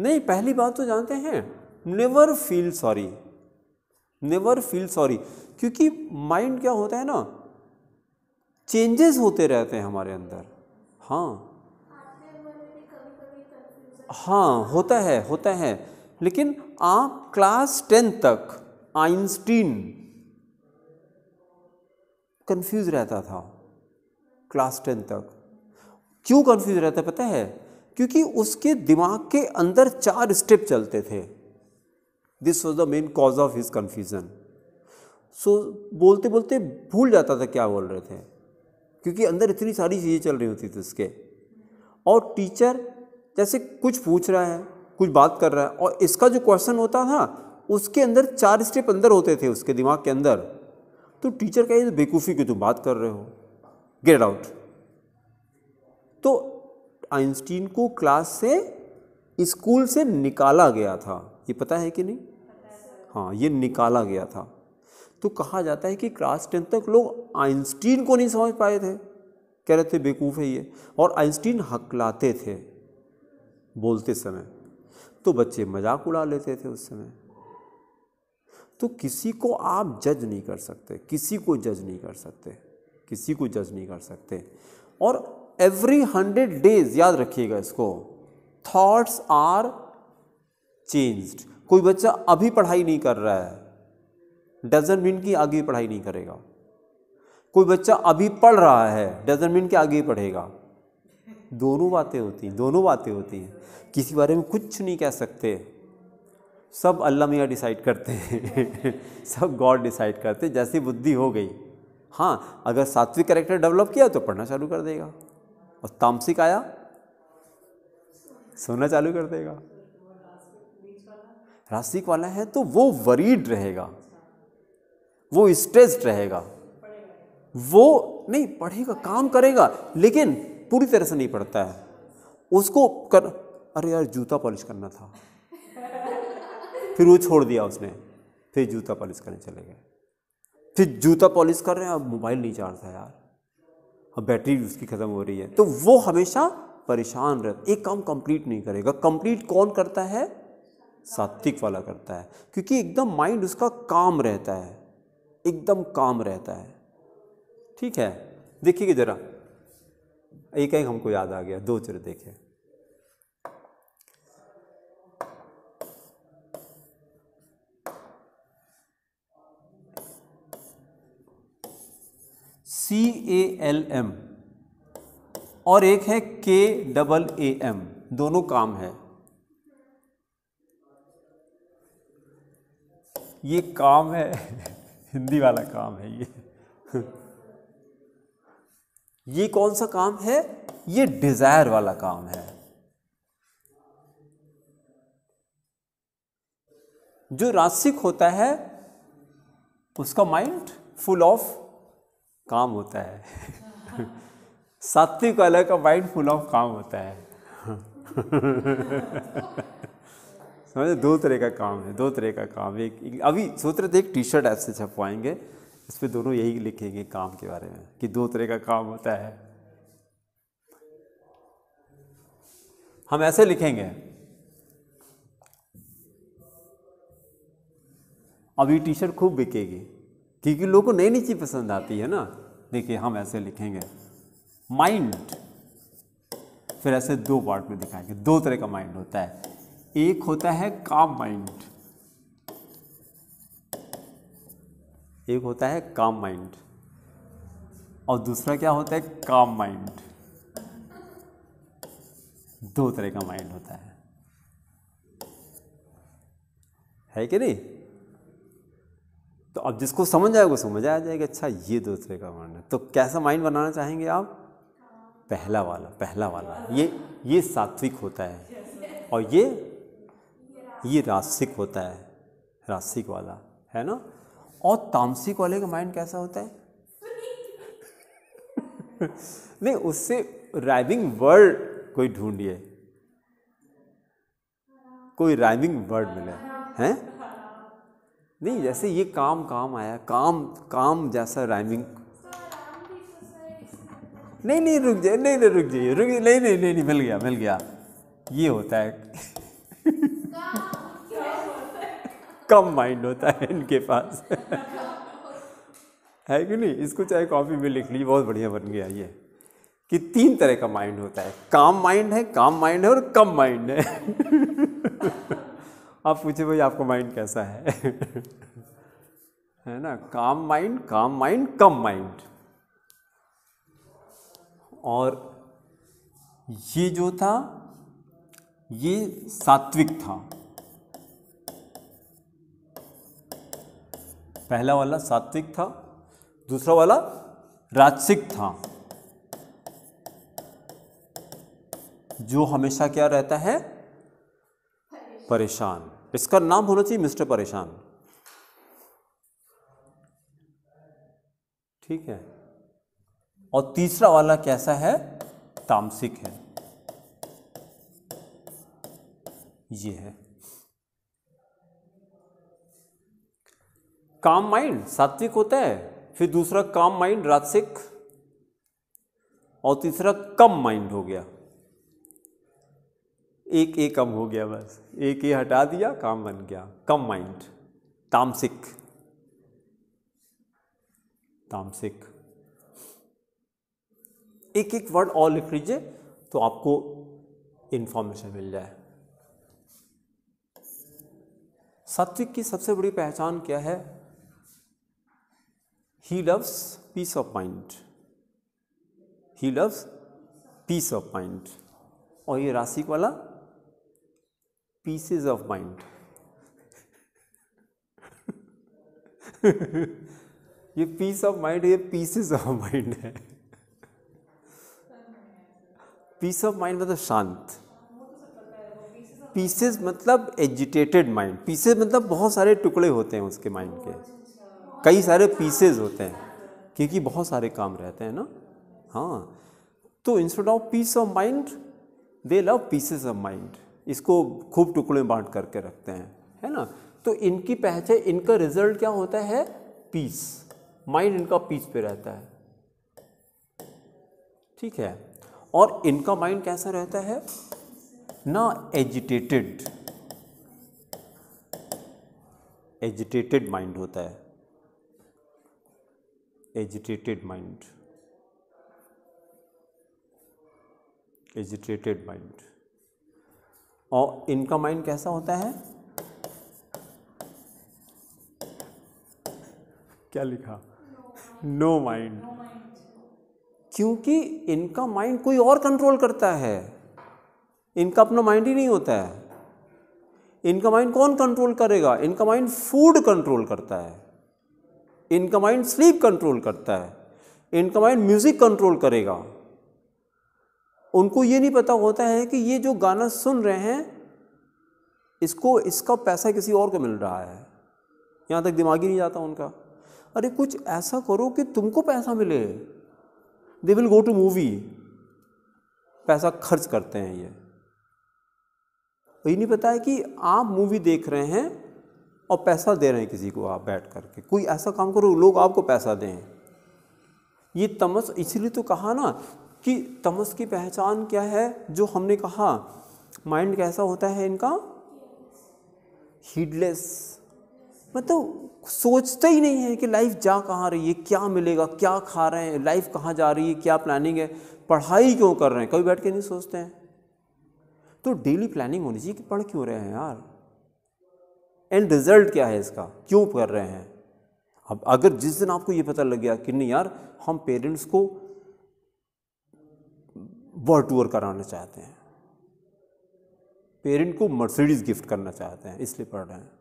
नहीं पहली बात तो जानते हैं never feel sorry never feel sorry क्योंकि माइंड क्या होता है ना चेंजेस होते रहते हैं हमारे अंदर हाँ हाँ होता है होता है लेकिन आप क्लास टेन तक आइंस्टीन कंफ्यूज रहता था क्लास टेन तक क्यों कंफ्यूज रहता पता है क्योंकि उसके दिमाग के अंदर चार स्टेप चलते थे this was the main cause of his confusion so बोलते बोलते भूल जाता था क्या बोल रहे थे क्योंकि अंदर इतनी सारी चीज़ें चल रही होती थी उसके और टीचर जैसे कुछ पूछ रहा है कुछ बात कर रहा है और इसका जो क्वेश्चन होता था उसके अंदर चार स्टेप अंदर होते थे उसके दिमाग के अंदर तो टीचर कहे बेकूफ़ी की तुम बात कर रहे हो गेट आउट तो आइंस्टीन को क्लास से स्कूल से निकाला गया था ये पता है कि नहीं हाँ ये निकाला गया था तो कहा जाता है कि क्लास टेंथ तक लोग आइंस्टीन को नहीं समझ पाए थे कह रहे थे बेवकूफ़ है ये और आइंस्टीन हकलाते थे बोलते समय तो बच्चे मजाक उड़ा लेते थे उस समय तो किसी को आप जज नहीं कर सकते किसी को जज नहीं कर सकते किसी को जज नहीं कर सकते और एवरी हंड्रेड डेज याद रखिएगा इसको थॉट्स आर चेंज्ड कोई बच्चा अभी पढ़ाई नहीं कर रहा है डजन मीन की आगे पढ़ाई नहीं करेगा कोई बच्चा अभी पढ़ रहा है डजन मीन के आगे पढ़ेगा दोनों बातें होती हैं दोनों बातें होती हैं किसी बारे में कुछ नहीं कह सकते सब अल्लाह मियाँ डिसाइड करते हैं [laughs] सब गॉड डिसाइड करते हैं जैसी बुद्धि हो गई हाँ अगर सात्विक करेक्टर डेवलप किया तो पढ़ना चालू कर देगा और तामसिक आया सोना चालू कर देगा रास्तिक वाला है तो वो वरीड रहेगा वो स्ट्रेस्ड रहेगा वो नहीं पढ़ेगा काम करेगा लेकिन पूरी तरह से नहीं पढ़ता है उसको कर अरे यार जूता पॉलिश करना था फिर वो छोड़ दिया उसने फिर जूता पॉलिश करने चले गए फिर जूता पॉलिश कर रहे हैं अब मोबाइल नहीं चार्ज यार अब बैटरी उसकी ख़त्म हो रही है तो वो हमेशा परेशान रह एक काम कंप्लीट नहीं करेगा कंप्लीट कौन करता है सात्विक वाला करता है क्योंकि एकदम माइंड उसका काम रहता है एकदम काम रहता है ठीक है देखिए ज़रा एक एक हमको याद आ गया दो चर देखे सी ए एल एम और एक है के डबल ए एम दोनों काम है ये काम है हिंदी वाला काम है ये ये कौन सा काम है ये डिज़ायर वाला काम है जो रासिक होता है उसका माइंड फुल ऑफ काम होता है सात्विक वाला का माइंड फुल ऑफ काम होता है समझे दो तरह का काम है दो तरह का काम एक अभी सोच रहे थे एक टी शर्ट ऐसे छपवाएंगे इस पर दोनों यही लिखेंगे काम के बारे में कि दो तरह का काम होता है हम ऐसे लिखेंगे अभी टी शर्ट खूब बिकेगी क्योंकि लोगों को नई नई चीज़ पसंद आती है ना देखिए हम ऐसे लिखेंगे माइंड फिर ऐसे दो पार्ट में दिखाएंगे दो तरह का माइंड होता है एक होता है काम माइंड एक होता है काम माइंड और दूसरा क्या होता है काम माइंड दो तरह का माइंड होता है है कि नहीं तो अब जिसको समझ आएगा उसको मजा आ जाएगा अच्छा ये दो तरह का माइंड है तो कैसा माइंड बनाना चाहेंगे आप पहला वाला पहला वाला ये ये सात्विक होता है और ये ये रासिक होता है रासिक वाला है ना और तामसिक वाले का माइंड कैसा होता है [laughs] नहीं उससे राइमिंग वर्ड कोई ढूंढिए कोई राइमिंग वर्ड मिले हैं नहीं जैसे ये काम काम आया काम काम जैसा राइमिंग नहीं नहीं रुक जाइए नहीं नहीं रुक जाइए रुक नहीं नहीं नहीं नहीं मिल गया मिल गया ये होता है कम माइंड होता है इनके पास है कि नहीं इसको चाहे कॉपी में लिख ली बहुत बढ़िया बन गया ये कि तीन तरह का माइंड होता है काम माइंड है काम माइंड है और कम माइंड है आप पूछे भाई आपका माइंड कैसा है है ना काम माइंड काम माइंड कम माइंड और ये जो था ये सात्विक था पहला वाला सात्विक था दूसरा वाला राजसिक था जो हमेशा क्या रहता है परेशान इसका नाम होना चाहिए मिस्टर परेशान ठीक है और तीसरा वाला कैसा है तामसिक है ये है काम माइंड सात्विक होता है फिर दूसरा काम माइंड राजसिक और तीसरा कम माइंड हो गया एक ए कम हो गया बस एक ए हटा दिया काम बन गया कम माइंड तामसिक तामसिक एक एक वर्ड और लिख लीजिए तो आपको इंफॉर्मेशन मिल जाए सात्विक की सबसे बड़ी पहचान क्या है He loves peace of mind. He loves peace of mind. और ये राशिक वाला पीसेज ऑफ माइंड ये पीस ऑफ माइंड ये पीसेज ऑफ माइंड है पीस ऑफ माइंड मतलब शांत पीसेज मतलब एजिटेटेड माइंड पीसेज मतलब बहुत सारे टुकड़े होते हैं उसके माइंड के कई सारे पीसेज होते हैं क्योंकि बहुत सारे काम रहते हैं ना हाँ तो instead of peace of mind they love pieces of mind इसको खूब टुकड़े बांट करके रखते हैं है ना तो इनकी पहचान इनका रिजल्ट क्या होता है पीस माइंड इनका पीस पे रहता है ठीक है और इनका माइंड कैसा रहता है ना एजिटेटेड एजिटेटेड माइंड होता है agitated mind एजिटेटेड माइंड और इनका माइंड कैसा होता है क्या लिखा नो माइंड no क्योंकि इनका माइंड कोई और कंट्रोल करता है इनका अपना माइंड ही नहीं होता है इनका माइंड कौन कंट्रोल करेगा इनका माइंड फूड कंट्रोल करता है इनका माइंड स्लीप कंट्रोल करता है इनका माइंड म्यूज़िक कंट्रोल करेगा उनको ये नहीं पता होता है कि ये जो गाना सुन रहे हैं इसको इसका पैसा किसी और को मिल रहा है यहाँ तक दिमागी नहीं जाता उनका अरे कुछ ऐसा करो कि तुमको पैसा मिले they will go to movie पैसा खर्च करते हैं ये ये नहीं पता है कि आप मूवी देख रहे हैं और पैसा दे रहे हैं किसी को आप बैठ करके कोई ऐसा काम करो लोग आपको पैसा दें ये तमस इसलिए तो कहा ना कि तमस की पहचान क्या है जो हमने कहा माइंड कैसा होता है इनका हीडलेस मतलब सोचते ही नहीं है कि लाइफ जा कहाँ रही है क्या मिलेगा क्या खा रहे हैं लाइफ कहाँ जा रही है क्या प्लानिंग है पढ़ाई क्यों कर रहे हैं कभी बैठ के नहीं सोचते हैं तो डेली प्लानिंग होनी चाहिए कि पढ़ क्यों रहे हैं यार एंड रिज़ल्ट क्या है इसका क्यों कर रहे हैं अब अगर जिस दिन आपको ये पता लग गया कि नहीं यार हम पेरेंट्स को वर्ल्ड टूर कराना चाहते हैं पेरेंट को मर्सिडीज़ गिफ्ट करना चाहते हैं इसलिए पढ़ रहे हैं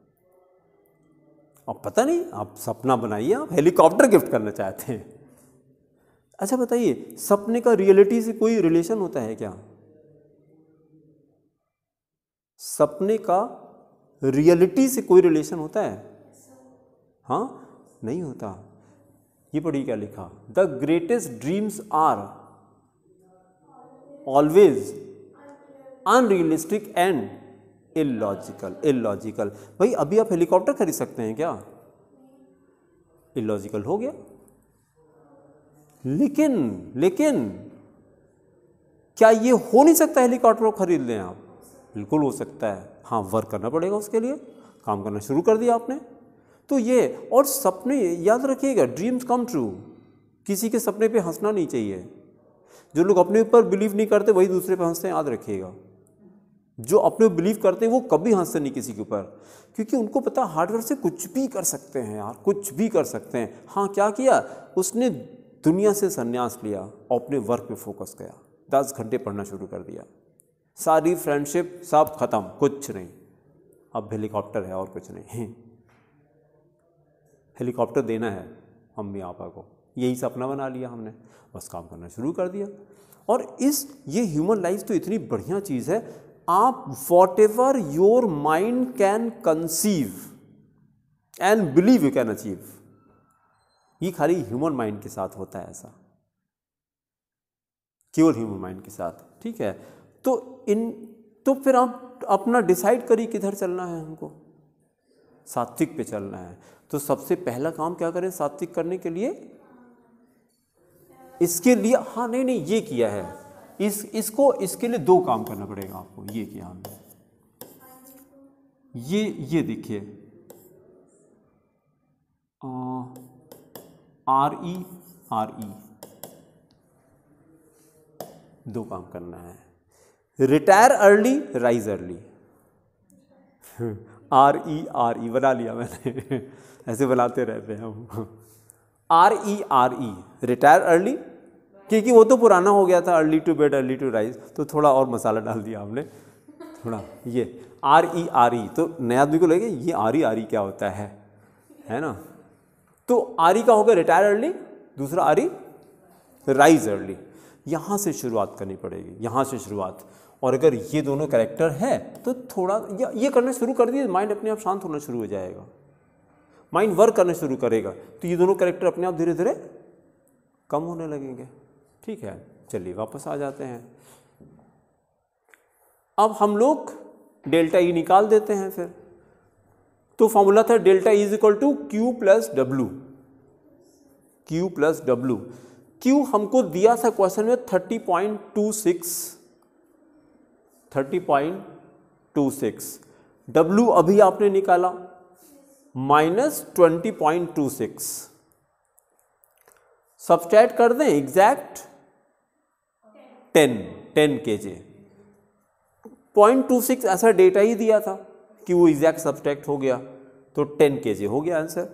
अब पता नहीं आप सपना बनाइए आप हेलीकॉप्टर गिफ्ट करना चाहते हैं अच्छा बताइए सपने का रियलिटी से कोई रिलेशन होता है क्या सपने का रियलिटी से कोई रिलेशन होता है हाँ नहीं होता ये पढ़िए क्या लिखा the greatest dreams are always unrealistic and illogical illogical भाई अभी आप हेलीकॉप्टर खरीद सकते हैं क्या इलॉजिकल हो गया लेकिन लेकिन क्या ये हो नहीं सकता हेलीकॉप्टर को खरीद लें आप बिल्कुल हो सकता है हाँ वर्क करना पड़ेगा उसके लिए काम करना शुरू कर दिया आपने तो ये और सपने याद रखिएगा ड्रीम्स कम ट्रू किसी के सपने पे हंसना नहीं चाहिए जो लोग अपने ऊपर बिलीव नहीं करते वही दूसरे पे हंसते हैं याद रखिएगा जो अपने बिलीव करते हैं वो कभी हंसते नहीं किसी के ऊपर क्योंकि उनको पता हार्डवेयर से कुछ भी कर सकते हैं यार कुछ भी कर सकते हैं हाँ क्या किया उसने दुनिया से संन्यास लिया और अपने वर्क पे फोकस किया दस घंटे पढ़ना शुरू कर दिया सारी फ्रेंडशिप सब खत्म कुछ नहीं अब हेलीकॉप्टर है और कुछ नहीं [laughs] हेलीकॉप्टर देना है मम्मी आपा को यही सपना बना लिया हमने बस काम करना शुरू कर दिया और इस ये ह्यूमन लाइफ तो इतनी बढ़िया चीज़ है आप whatever your mind can conceive and believe you can achieve ये खाली ह्यूमन माइंड के साथ होता है ऐसा केवल ह्यूमन माइंड के साथ ठीक है तो इन तो फिर आप अपना डिसाइड करिए किधर चलना है हमको सात्विक पे चलना है तो सबसे पहला काम क्या करें सात्विक करने के लिए इसके लिए हाँ नहीं नहीं ये किया है इस इसको इसके लिए दो काम करना पड़ेगा आपको ये किया हमने ये ये देखिए आर ई आर ई दो काम करना है retire early rise early R E R E बना लिया मैंने ऐसे बनाते रहते हैं हम R E R E retire early क्योंकि वो तो पुराना हो गया था early to bed early to rise तो थोड़ा और मसाला डाल दिया हमने थोड़ा ये आर ई आर ई तो नया आदमी को लगे ये आर ई आर ई क्या होता है है ना तो आर ई e का होगा रिटायर अर्ली दूसरा आर ई राइज अर्ली यहाँ से शुरुआत करनी पड़ेगी यहाँ से शुरुआत और अगर ये दोनों करेक्टर है तो थोड़ा ये करना शुरू कर दिए माइंड अपने आप शांत होना शुरू हो जाएगा माइंड वर्क करना शुरू करेगा तो ये दोनों करेक्टर अपने आप धीरे धीरे कम होने लगेंगे ठीक है चलिए वापस आ जाते हैं अब हम लोग डेल्टा ई e निकाल देते हैं फिर तो फॉर्मूला था delta is equal to Q plus W Q plus W Q हमको दिया था क्वेश्चन में thirty point two six thirty point two six W अभी आपने निकाला minus twenty point two six subtract कर दें exact ten ten K J point two six ऐसा डेटा ही दिया था कि वो एग्जैक्ट सब्सट्रैक्ट हो गया तो टेन के जे हो गया आंसर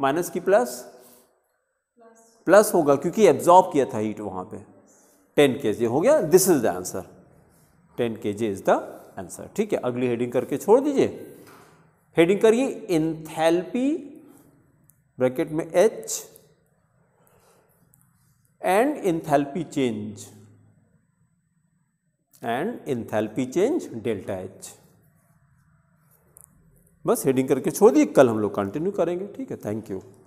माइनस की प्लस प्लस होगा क्योंकि एब्जॉर्ब किया था हीट वहां पे टेन के जे हो गया this is the answer ten K J is the answer ठीक है अगली हेडिंग करके छोड़ दीजिए हेडिंग करिए इंथैल्पी ब्रैकेट में H and enthalpy change and enthalpy change delta H बस हेडिंग करके छोड़ दिए कल हम लोग कंटिन्यू करेंगे ठीक है थैंक यू